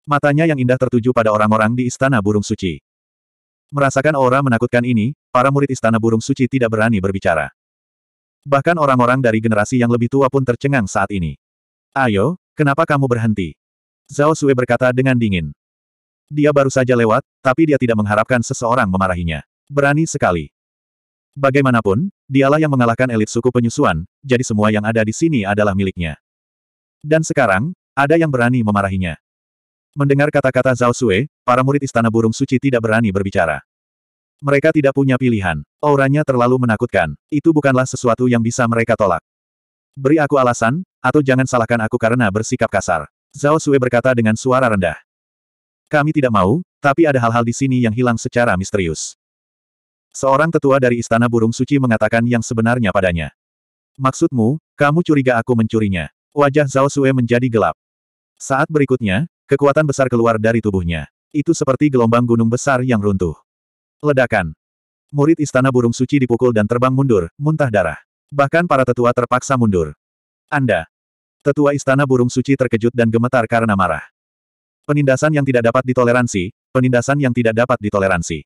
Matanya yang indah tertuju pada orang-orang di Istana Burung Suci. Merasakan aura menakutkan ini, para murid Istana Burung Suci tidak berani berbicara. Bahkan orang-orang dari generasi yang lebih tua pun tercengang saat ini. Ayo, Kenapa kamu berhenti? Zhao Sui berkata dengan dingin. Dia baru saja lewat, tapi dia tidak mengharapkan seseorang memarahinya. Berani sekali. Bagaimanapun, dialah yang mengalahkan elit suku penyusuan, jadi semua yang ada di sini adalah miliknya. Dan sekarang, ada yang berani memarahinya. Mendengar kata-kata Zhao Sui, para murid Istana Burung Suci tidak berani berbicara. Mereka tidak punya pilihan. Auranya terlalu menakutkan. Itu bukanlah sesuatu yang bisa mereka tolak. Beri aku alasan, atau jangan salahkan aku karena bersikap kasar. Zhao Sui berkata dengan suara rendah. Kami tidak mau, tapi ada hal-hal di sini yang hilang secara misterius. Seorang tetua dari Istana Burung Suci mengatakan yang sebenarnya padanya. Maksudmu, kamu curiga aku mencurinya. Wajah Zhao Sui menjadi gelap. Saat berikutnya, kekuatan besar keluar dari tubuhnya. Itu seperti gelombang gunung besar yang runtuh. Ledakan. Murid Istana Burung Suci dipukul dan terbang mundur, muntah darah. Bahkan para tetua terpaksa mundur. Anda. Tetua Istana Burung Suci terkejut dan gemetar karena marah. Penindasan yang tidak dapat ditoleransi, penindasan yang tidak dapat ditoleransi.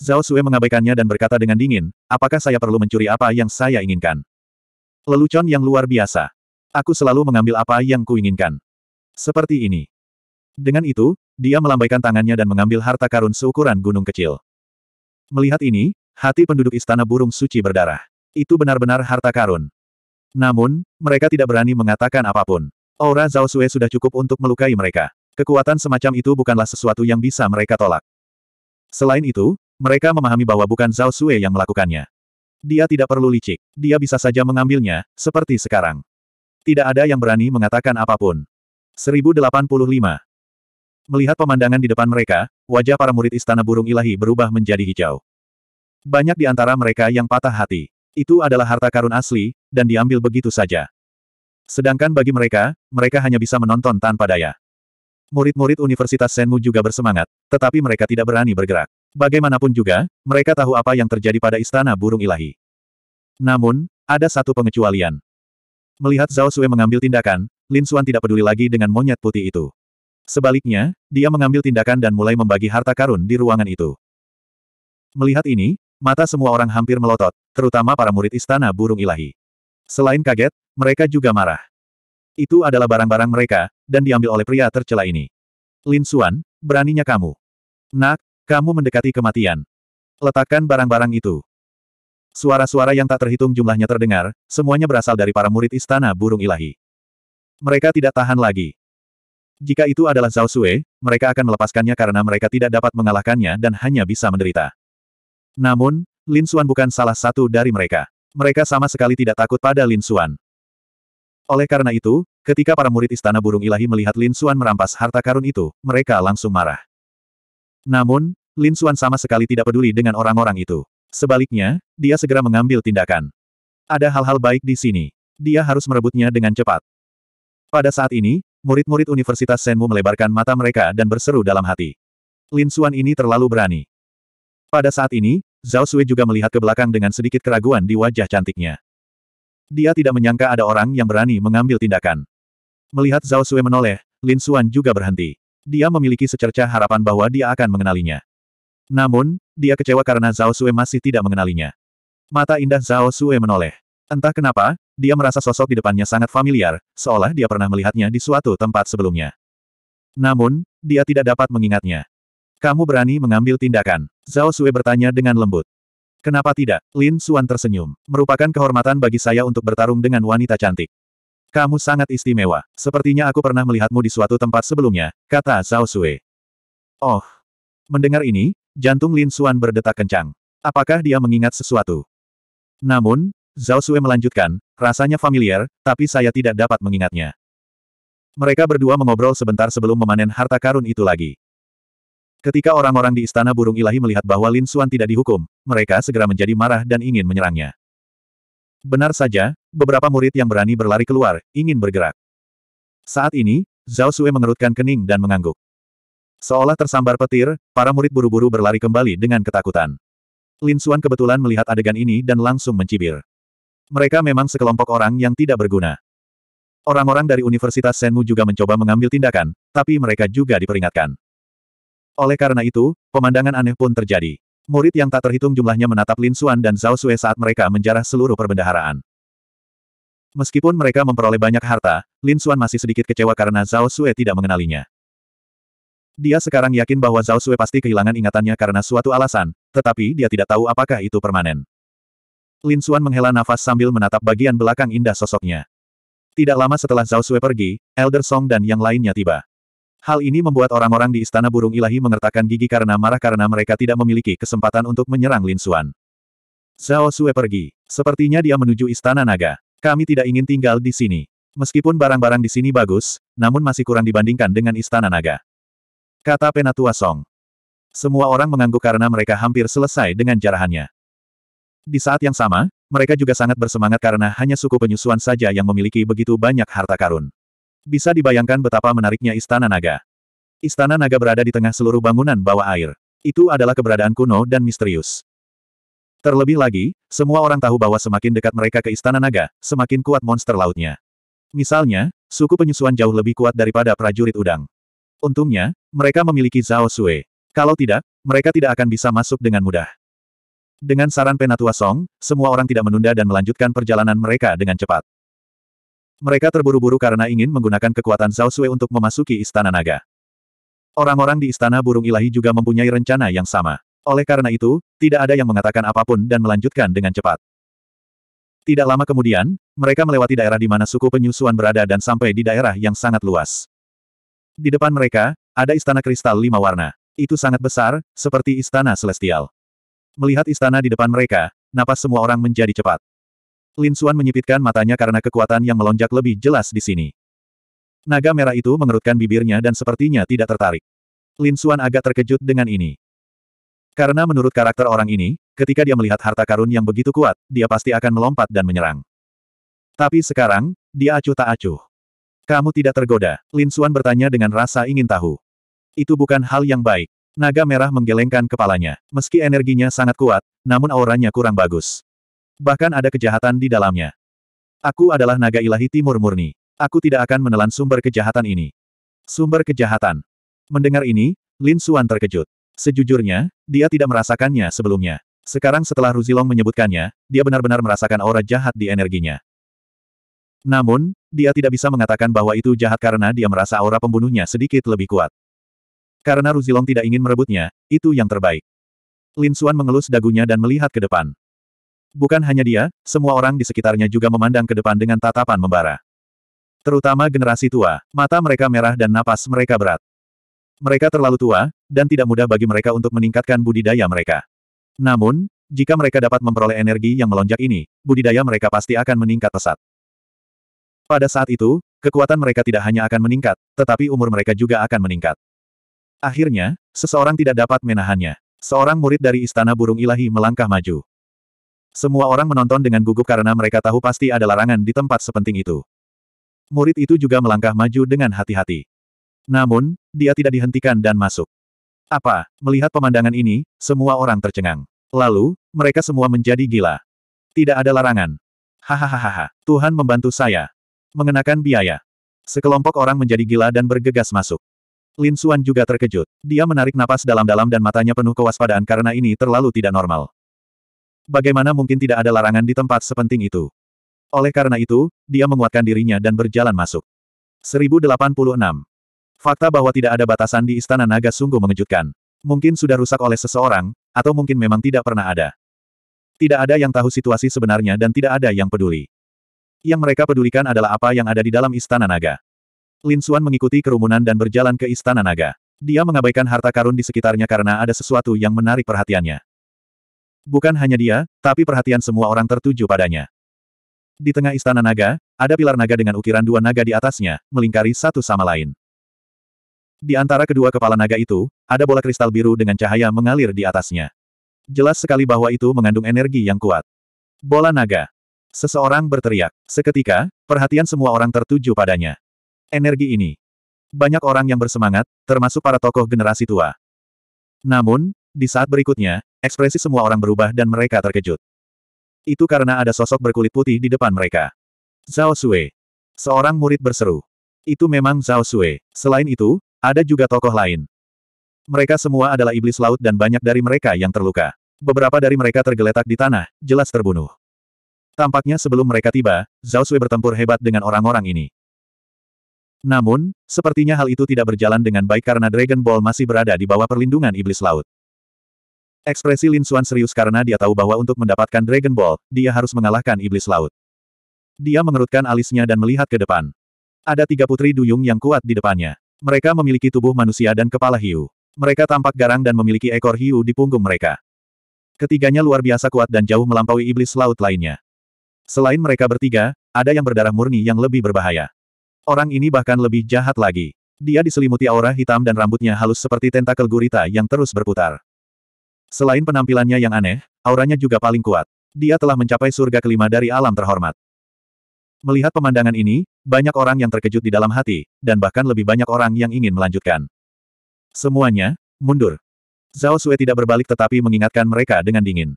Zhao Sue mengabaikannya dan berkata dengan dingin, apakah saya perlu mencuri apa yang saya inginkan? Lelucon yang luar biasa. Aku selalu mengambil apa yang kuinginkan. Seperti ini. Dengan itu, dia melambaikan tangannya dan mengambil harta karun seukuran gunung kecil. Melihat ini, hati penduduk istana burung suci berdarah. Itu benar-benar harta karun. Namun, mereka tidak berani mengatakan apapun. Aura Zhao Sue sudah cukup untuk melukai mereka. Kekuatan semacam itu bukanlah sesuatu yang bisa mereka tolak. Selain itu, mereka memahami bahwa bukan Zhao Sue yang melakukannya. Dia tidak perlu licik, dia bisa saja mengambilnya, seperti sekarang. Tidak ada yang berani mengatakan apapun. 1085. Melihat pemandangan di depan mereka, wajah para murid Istana Burung Ilahi berubah menjadi hijau. Banyak di antara mereka yang patah hati. Itu adalah harta karun asli, dan diambil begitu saja. Sedangkan bagi mereka, mereka hanya bisa menonton tanpa daya. Murid-murid Universitas Senmu juga bersemangat, tetapi mereka tidak berani bergerak. Bagaimanapun juga, mereka tahu apa yang terjadi pada istana burung ilahi. Namun, ada satu pengecualian. Melihat Zhao Sui mengambil tindakan, Lin Xuan tidak peduli lagi dengan monyet putih itu. Sebaliknya, dia mengambil tindakan dan mulai membagi harta karun di ruangan itu. Melihat ini, Mata semua orang hampir melotot, terutama para murid istana burung ilahi. Selain kaget, mereka juga marah. Itu adalah barang-barang mereka, dan diambil oleh pria tercela ini. Lin Xuan, beraninya kamu. Nak, kamu mendekati kematian. Letakkan barang-barang itu. Suara-suara yang tak terhitung jumlahnya terdengar, semuanya berasal dari para murid istana burung ilahi. Mereka tidak tahan lagi. Jika itu adalah Zhao Sui, mereka akan melepaskannya karena mereka tidak dapat mengalahkannya dan hanya bisa menderita. Namun, Lin Xuan bukan salah satu dari mereka. Mereka sama sekali tidak takut pada Lin Xuan. Oleh karena itu, ketika para murid Istana Burung Ilahi melihat Lin Xuan merampas harta karun itu, mereka langsung marah. Namun, Lin Xuan sama sekali tidak peduli dengan orang-orang itu. Sebaliknya, dia segera mengambil tindakan. Ada hal-hal baik di sini. Dia harus merebutnya dengan cepat. Pada saat ini, murid-murid Universitas Senmu melebarkan mata mereka dan berseru dalam hati. Lin Xuan ini terlalu berani. Pada saat ini, Zhao Sui juga melihat ke belakang dengan sedikit keraguan di wajah cantiknya. Dia tidak menyangka ada orang yang berani mengambil tindakan. Melihat Zhao Sui menoleh, Lin Xuan juga berhenti. Dia memiliki secerca harapan bahwa dia akan mengenalinya. Namun, dia kecewa karena Zhao Sui masih tidak mengenalinya. Mata indah Zhao Sui menoleh. Entah kenapa, dia merasa sosok di depannya sangat familiar, seolah dia pernah melihatnya di suatu tempat sebelumnya. Namun, dia tidak dapat mengingatnya. Kamu berani mengambil tindakan? Zhao Sui bertanya dengan lembut. Kenapa tidak? Lin Xuan tersenyum. Merupakan kehormatan bagi saya untuk bertarung dengan wanita cantik. Kamu sangat istimewa. Sepertinya aku pernah melihatmu di suatu tempat sebelumnya, kata Zhao Sui. Oh. Mendengar ini, jantung Lin Xuan berdetak kencang. Apakah dia mengingat sesuatu? Namun, Zhao Sui melanjutkan, rasanya familiar, tapi saya tidak dapat mengingatnya. Mereka berdua mengobrol sebentar sebelum memanen harta karun itu lagi. Ketika orang-orang di Istana Burung Ilahi melihat bahwa Lin Suan tidak dihukum, mereka segera menjadi marah dan ingin menyerangnya. Benar saja, beberapa murid yang berani berlari keluar, ingin bergerak. Saat ini, Zhao Sue mengerutkan kening dan mengangguk. Seolah tersambar petir, para murid buru-buru berlari kembali dengan ketakutan. Lin Suan kebetulan melihat adegan ini dan langsung mencibir. Mereka memang sekelompok orang yang tidak berguna. Orang-orang dari Universitas Senmu juga mencoba mengambil tindakan, tapi mereka juga diperingatkan. Oleh karena itu, pemandangan aneh pun terjadi. Murid yang tak terhitung jumlahnya menatap Lin Xuan dan Zhao Sue saat mereka menjarah seluruh perbendaharaan. Meskipun mereka memperoleh banyak harta, Lin Xuan masih sedikit kecewa karena Zhao Sue tidak mengenalinya. Dia sekarang yakin bahwa Zhao Sue pasti kehilangan ingatannya karena suatu alasan, tetapi dia tidak tahu apakah itu permanen. Lin Xuan menghela nafas sambil menatap bagian belakang indah sosoknya. Tidak lama setelah Zhao Sue pergi, Elder Song dan yang lainnya tiba. Hal ini membuat orang-orang di Istana Burung Ilahi mengertakkan gigi karena marah karena mereka tidak memiliki kesempatan untuk menyerang Lin Xuan. Zhao Sue pergi. Sepertinya dia menuju Istana Naga. Kami tidak ingin tinggal di sini. Meskipun barang-barang di sini bagus, namun masih kurang dibandingkan dengan Istana Naga. Kata Penatua Song. Semua orang mengangguk karena mereka hampir selesai dengan jarahannya. Di saat yang sama, mereka juga sangat bersemangat karena hanya suku penyusuan saja yang memiliki begitu banyak harta karun. Bisa dibayangkan betapa menariknya Istana Naga. Istana Naga berada di tengah seluruh bangunan bawah air. Itu adalah keberadaan kuno dan misterius. Terlebih lagi, semua orang tahu bahwa semakin dekat mereka ke Istana Naga, semakin kuat monster lautnya. Misalnya, suku penyusuan jauh lebih kuat daripada prajurit udang. Untungnya, mereka memiliki Zhao Sui. Kalau tidak, mereka tidak akan bisa masuk dengan mudah. Dengan saran Penatua Song, semua orang tidak menunda dan melanjutkan perjalanan mereka dengan cepat. Mereka terburu-buru karena ingin menggunakan kekuatan Zhao Sui untuk memasuki Istana Naga. Orang-orang di Istana Burung Ilahi juga mempunyai rencana yang sama. Oleh karena itu, tidak ada yang mengatakan apapun dan melanjutkan dengan cepat. Tidak lama kemudian, mereka melewati daerah di mana suku penyusuan berada dan sampai di daerah yang sangat luas. Di depan mereka, ada istana kristal lima warna. Itu sangat besar, seperti istana celestial. Melihat istana di depan mereka, napas semua orang menjadi cepat. Lin Suan menyipitkan matanya karena kekuatan yang melonjak lebih jelas di sini. Naga merah itu mengerutkan bibirnya dan sepertinya tidak tertarik. Lin Suan agak terkejut dengan ini. Karena menurut karakter orang ini, ketika dia melihat harta karun yang begitu kuat, dia pasti akan melompat dan menyerang. Tapi sekarang, dia acuh tak acuh. Kamu tidak tergoda, Lin Suan bertanya dengan rasa ingin tahu. Itu bukan hal yang baik. Naga merah menggelengkan kepalanya. Meski energinya sangat kuat, namun auranya kurang bagus. Bahkan ada kejahatan di dalamnya. Aku adalah naga ilahi timur murni. Aku tidak akan menelan sumber kejahatan ini. Sumber kejahatan. Mendengar ini, Lin Suan terkejut. Sejujurnya, dia tidak merasakannya sebelumnya. Sekarang setelah Ruzilong menyebutkannya, dia benar-benar merasakan aura jahat di energinya. Namun, dia tidak bisa mengatakan bahwa itu jahat karena dia merasa aura pembunuhnya sedikit lebih kuat. Karena Ruzilong tidak ingin merebutnya, itu yang terbaik. Lin Suan mengelus dagunya dan melihat ke depan. Bukan hanya dia, semua orang di sekitarnya juga memandang ke depan dengan tatapan membara. Terutama generasi tua, mata mereka merah dan napas mereka berat. Mereka terlalu tua, dan tidak mudah bagi mereka untuk meningkatkan budidaya mereka. Namun, jika mereka dapat memperoleh energi yang melonjak ini, budidaya mereka pasti akan meningkat pesat. Pada saat itu, kekuatan mereka tidak hanya akan meningkat, tetapi umur mereka juga akan meningkat. Akhirnya, seseorang tidak dapat menahannya. Seorang murid dari Istana Burung Ilahi melangkah maju. Semua orang menonton dengan gugup karena mereka tahu pasti ada larangan di tempat sepenting itu. Murid itu juga melangkah maju dengan hati-hati. Namun, dia tidak dihentikan dan masuk. Apa? Melihat pemandangan ini, semua orang tercengang. Lalu, mereka semua menjadi gila. Tidak ada larangan. Hahaha, Tuhan membantu saya. Mengenakan biaya. Sekelompok orang menjadi gila dan bergegas masuk. Lin Xuan juga terkejut. Dia menarik napas dalam-dalam dan matanya penuh kewaspadaan karena ini terlalu tidak normal. Bagaimana mungkin tidak ada larangan di tempat sepenting itu? Oleh karena itu, dia menguatkan dirinya dan berjalan masuk. 1086. Fakta bahwa tidak ada batasan di Istana Naga sungguh mengejutkan. Mungkin sudah rusak oleh seseorang, atau mungkin memang tidak pernah ada. Tidak ada yang tahu situasi sebenarnya dan tidak ada yang peduli. Yang mereka pedulikan adalah apa yang ada di dalam Istana Naga. Lin Xuan mengikuti kerumunan dan berjalan ke Istana Naga. Dia mengabaikan harta karun di sekitarnya karena ada sesuatu yang menarik perhatiannya. Bukan hanya dia, tapi perhatian semua orang tertuju padanya. Di tengah istana naga, ada pilar naga dengan ukiran dua naga di atasnya, melingkari satu sama lain. Di antara kedua kepala naga itu, ada bola kristal biru dengan cahaya mengalir di atasnya. Jelas sekali bahwa itu mengandung energi yang kuat. Bola naga. Seseorang berteriak. Seketika, perhatian semua orang tertuju padanya. Energi ini. Banyak orang yang bersemangat, termasuk para tokoh generasi tua. Namun, di saat berikutnya, Ekspresi semua orang berubah dan mereka terkejut. Itu karena ada sosok berkulit putih di depan mereka. Zhao Sui. Seorang murid berseru. Itu memang Zhao Sui. Selain itu, ada juga tokoh lain. Mereka semua adalah iblis laut dan banyak dari mereka yang terluka. Beberapa dari mereka tergeletak di tanah, jelas terbunuh. Tampaknya sebelum mereka tiba, Zhao Sui bertempur hebat dengan orang-orang ini. Namun, sepertinya hal itu tidak berjalan dengan baik karena Dragon Ball masih berada di bawah perlindungan iblis laut. Ekspresi Lin Xuan serius karena dia tahu bahwa untuk mendapatkan Dragon Ball, dia harus mengalahkan iblis laut. Dia mengerutkan alisnya dan melihat ke depan. Ada tiga putri duyung yang kuat di depannya. Mereka memiliki tubuh manusia dan kepala hiu. Mereka tampak garang dan memiliki ekor hiu di punggung mereka. Ketiganya luar biasa kuat dan jauh melampaui iblis laut lainnya. Selain mereka bertiga, ada yang berdarah murni yang lebih berbahaya. Orang ini bahkan lebih jahat lagi. Dia diselimuti aura hitam dan rambutnya halus seperti tentakel gurita yang terus berputar. Selain penampilannya yang aneh, auranya juga paling kuat. Dia telah mencapai surga kelima dari alam terhormat. Melihat pemandangan ini, banyak orang yang terkejut di dalam hati, dan bahkan lebih banyak orang yang ingin melanjutkan. Semuanya, mundur. Zhao Sue tidak berbalik tetapi mengingatkan mereka dengan dingin.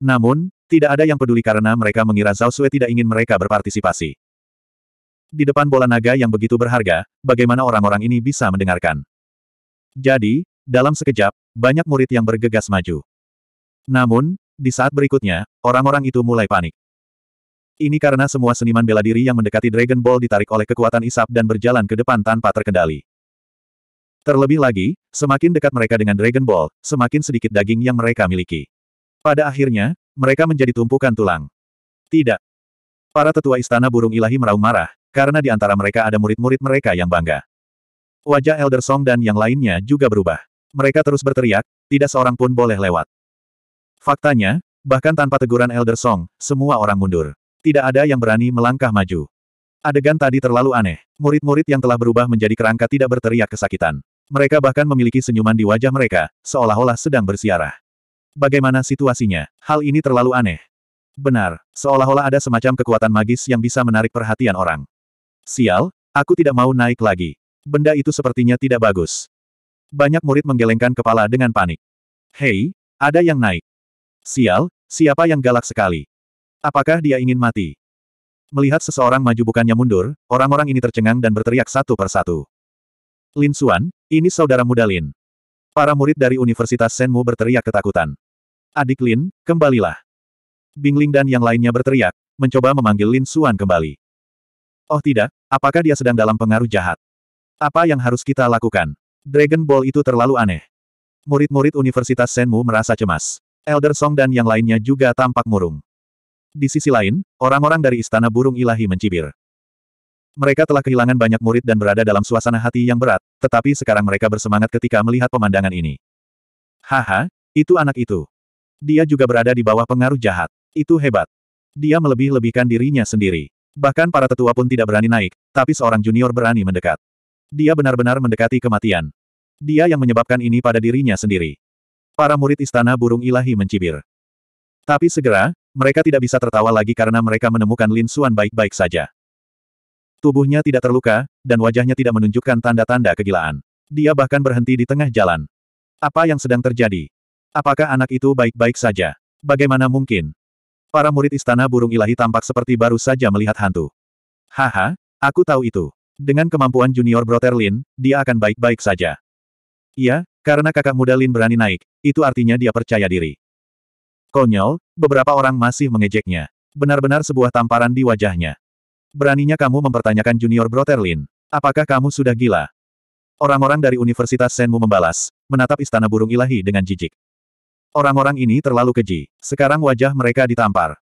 Namun, tidak ada yang peduli karena mereka mengira Zhao Sue tidak ingin mereka berpartisipasi. Di depan bola naga yang begitu berharga, bagaimana orang-orang ini bisa mendengarkan? Jadi, dalam sekejap, banyak murid yang bergegas maju. Namun, di saat berikutnya, orang-orang itu mulai panik. Ini karena semua seniman bela diri yang mendekati Dragon Ball ditarik oleh kekuatan isap dan berjalan ke depan tanpa terkendali. Terlebih lagi, semakin dekat mereka dengan Dragon Ball, semakin sedikit daging yang mereka miliki. Pada akhirnya, mereka menjadi tumpukan tulang. Tidak. Para tetua istana burung ilahi meraung marah, karena di antara mereka ada murid-murid mereka yang bangga. Wajah Elder Song dan yang lainnya juga berubah. Mereka terus berteriak, tidak seorang pun boleh lewat. Faktanya, bahkan tanpa teguran Elder Song, semua orang mundur. Tidak ada yang berani melangkah maju. Adegan tadi terlalu aneh. Murid-murid yang telah berubah menjadi kerangka tidak berteriak kesakitan. Mereka bahkan memiliki senyuman di wajah mereka, seolah-olah sedang bersiarah. Bagaimana situasinya? Hal ini terlalu aneh. Benar, seolah-olah ada semacam kekuatan magis yang bisa menarik perhatian orang. Sial, aku tidak mau naik lagi. Benda itu sepertinya tidak bagus. Banyak murid menggelengkan kepala dengan panik. Hei, ada yang naik. Sial, siapa yang galak sekali? Apakah dia ingin mati? Melihat seseorang maju bukannya mundur, orang-orang ini tercengang dan berteriak satu persatu. Lin Xuan, ini saudara muda Lin. Para murid dari Universitas Senmu berteriak ketakutan. Adik Lin, kembalilah. Bingling dan yang lainnya berteriak, mencoba memanggil Lin Xuan kembali. Oh tidak, apakah dia sedang dalam pengaruh jahat? Apa yang harus kita lakukan? Dragon Ball itu terlalu aneh. Murid-murid Universitas Senmu merasa cemas. Elder Song dan yang lainnya juga tampak murung. Di sisi lain, orang-orang dari Istana Burung Ilahi mencibir. Mereka telah kehilangan banyak murid dan berada dalam suasana hati yang berat, tetapi sekarang mereka bersemangat ketika melihat pemandangan ini. Haha, itu anak itu. Dia juga berada di bawah pengaruh jahat. Itu hebat. Dia melebih-lebihkan dirinya sendiri. Bahkan para tetua pun tidak berani naik, tapi seorang junior berani mendekat. Dia benar-benar mendekati kematian. Dia yang menyebabkan ini pada dirinya sendiri. Para murid istana burung ilahi mencibir. Tapi segera, mereka tidak bisa tertawa lagi karena mereka menemukan Lin Xuan baik-baik saja. Tubuhnya tidak terluka, dan wajahnya tidak menunjukkan tanda-tanda kegilaan. Dia bahkan berhenti di tengah jalan. Apa yang sedang terjadi? Apakah anak itu baik-baik saja? Bagaimana mungkin? Para murid istana burung ilahi tampak seperti baru saja melihat hantu. Haha, aku tahu itu. Dengan kemampuan junior brother Lin, dia akan baik-baik saja. Iya, karena kakak muda Lin berani naik, itu artinya dia percaya diri. Konyol, beberapa orang masih mengejeknya. Benar-benar sebuah tamparan di wajahnya. Beraninya kamu mempertanyakan junior brother Lin. Apakah kamu sudah gila? Orang-orang dari Universitas Senmu membalas, menatap istana burung ilahi dengan jijik. Orang-orang ini terlalu keji. Sekarang wajah mereka ditampar.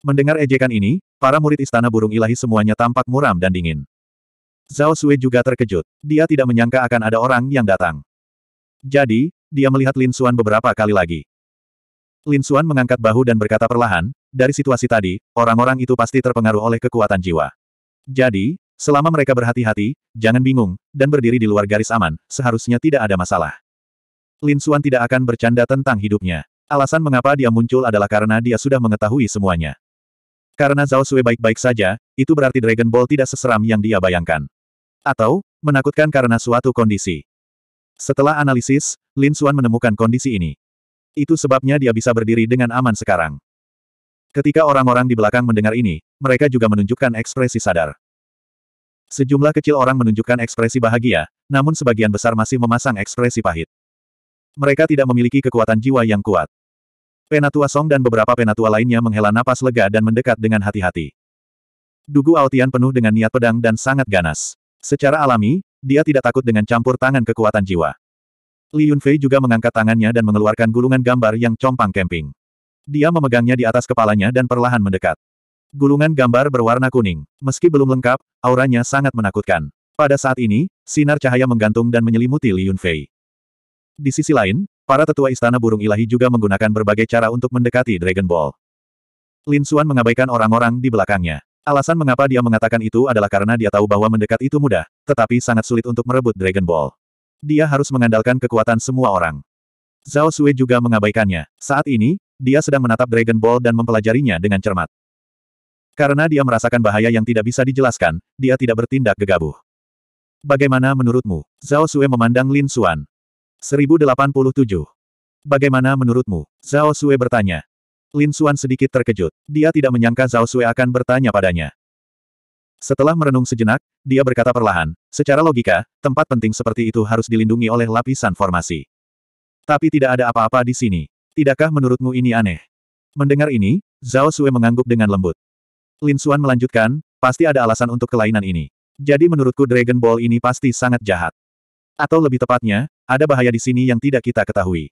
Mendengar ejekan ini, para murid istana burung ilahi semuanya tampak muram dan dingin. Zhao Sui juga terkejut. Dia tidak menyangka akan ada orang yang datang. Jadi, dia melihat Lin Xuan beberapa kali lagi. Lin Xuan mengangkat bahu dan berkata perlahan, dari situasi tadi, orang-orang itu pasti terpengaruh oleh kekuatan jiwa. Jadi, selama mereka berhati-hati, jangan bingung, dan berdiri di luar garis aman, seharusnya tidak ada masalah. Lin Xuan tidak akan bercanda tentang hidupnya. Alasan mengapa dia muncul adalah karena dia sudah mengetahui semuanya. Karena Zhao Sui baik-baik saja, itu berarti Dragon Ball tidak seseram yang dia bayangkan. Atau, menakutkan karena suatu kondisi. Setelah analisis, Lin Xuan menemukan kondisi ini. Itu sebabnya dia bisa berdiri dengan aman sekarang. Ketika orang-orang di belakang mendengar ini, mereka juga menunjukkan ekspresi sadar. Sejumlah kecil orang menunjukkan ekspresi bahagia, namun sebagian besar masih memasang ekspresi pahit. Mereka tidak memiliki kekuatan jiwa yang kuat. Penatua Song dan beberapa penatua lainnya menghela napas lega dan mendekat dengan hati-hati. Dugu Aotian penuh dengan niat pedang dan sangat ganas. Secara alami, dia tidak takut dengan campur tangan kekuatan jiwa. Li Yunfei juga mengangkat tangannya dan mengeluarkan gulungan gambar yang compang kemping. Dia memegangnya di atas kepalanya dan perlahan mendekat. Gulungan gambar berwarna kuning. Meski belum lengkap, auranya sangat menakutkan. Pada saat ini, sinar cahaya menggantung dan menyelimuti Li Yunfei. Di sisi lain, Para tetua istana burung ilahi juga menggunakan berbagai cara untuk mendekati Dragon Ball. Lin Xuan mengabaikan orang-orang di belakangnya. Alasan mengapa dia mengatakan itu adalah karena dia tahu bahwa mendekat itu mudah, tetapi sangat sulit untuk merebut Dragon Ball. Dia harus mengandalkan kekuatan semua orang. Zhao Sui juga mengabaikannya. Saat ini, dia sedang menatap Dragon Ball dan mempelajarinya dengan cermat. Karena dia merasakan bahaya yang tidak bisa dijelaskan, dia tidak bertindak gegabah. Bagaimana menurutmu? Zhao Sui memandang Lin Xuan. 1087. Bagaimana menurutmu? Zhao Sue bertanya. Lin Xuan sedikit terkejut. Dia tidak menyangka Zhao Sue akan bertanya padanya. Setelah merenung sejenak, dia berkata perlahan, secara logika, tempat penting seperti itu harus dilindungi oleh lapisan formasi. Tapi tidak ada apa-apa di sini. Tidakkah menurutmu ini aneh? Mendengar ini, Zhao Sue mengangguk dengan lembut. Lin Xuan melanjutkan, pasti ada alasan untuk kelainan ini. Jadi menurutku Dragon Ball ini pasti sangat jahat. Atau lebih tepatnya, ada bahaya di sini yang tidak kita ketahui.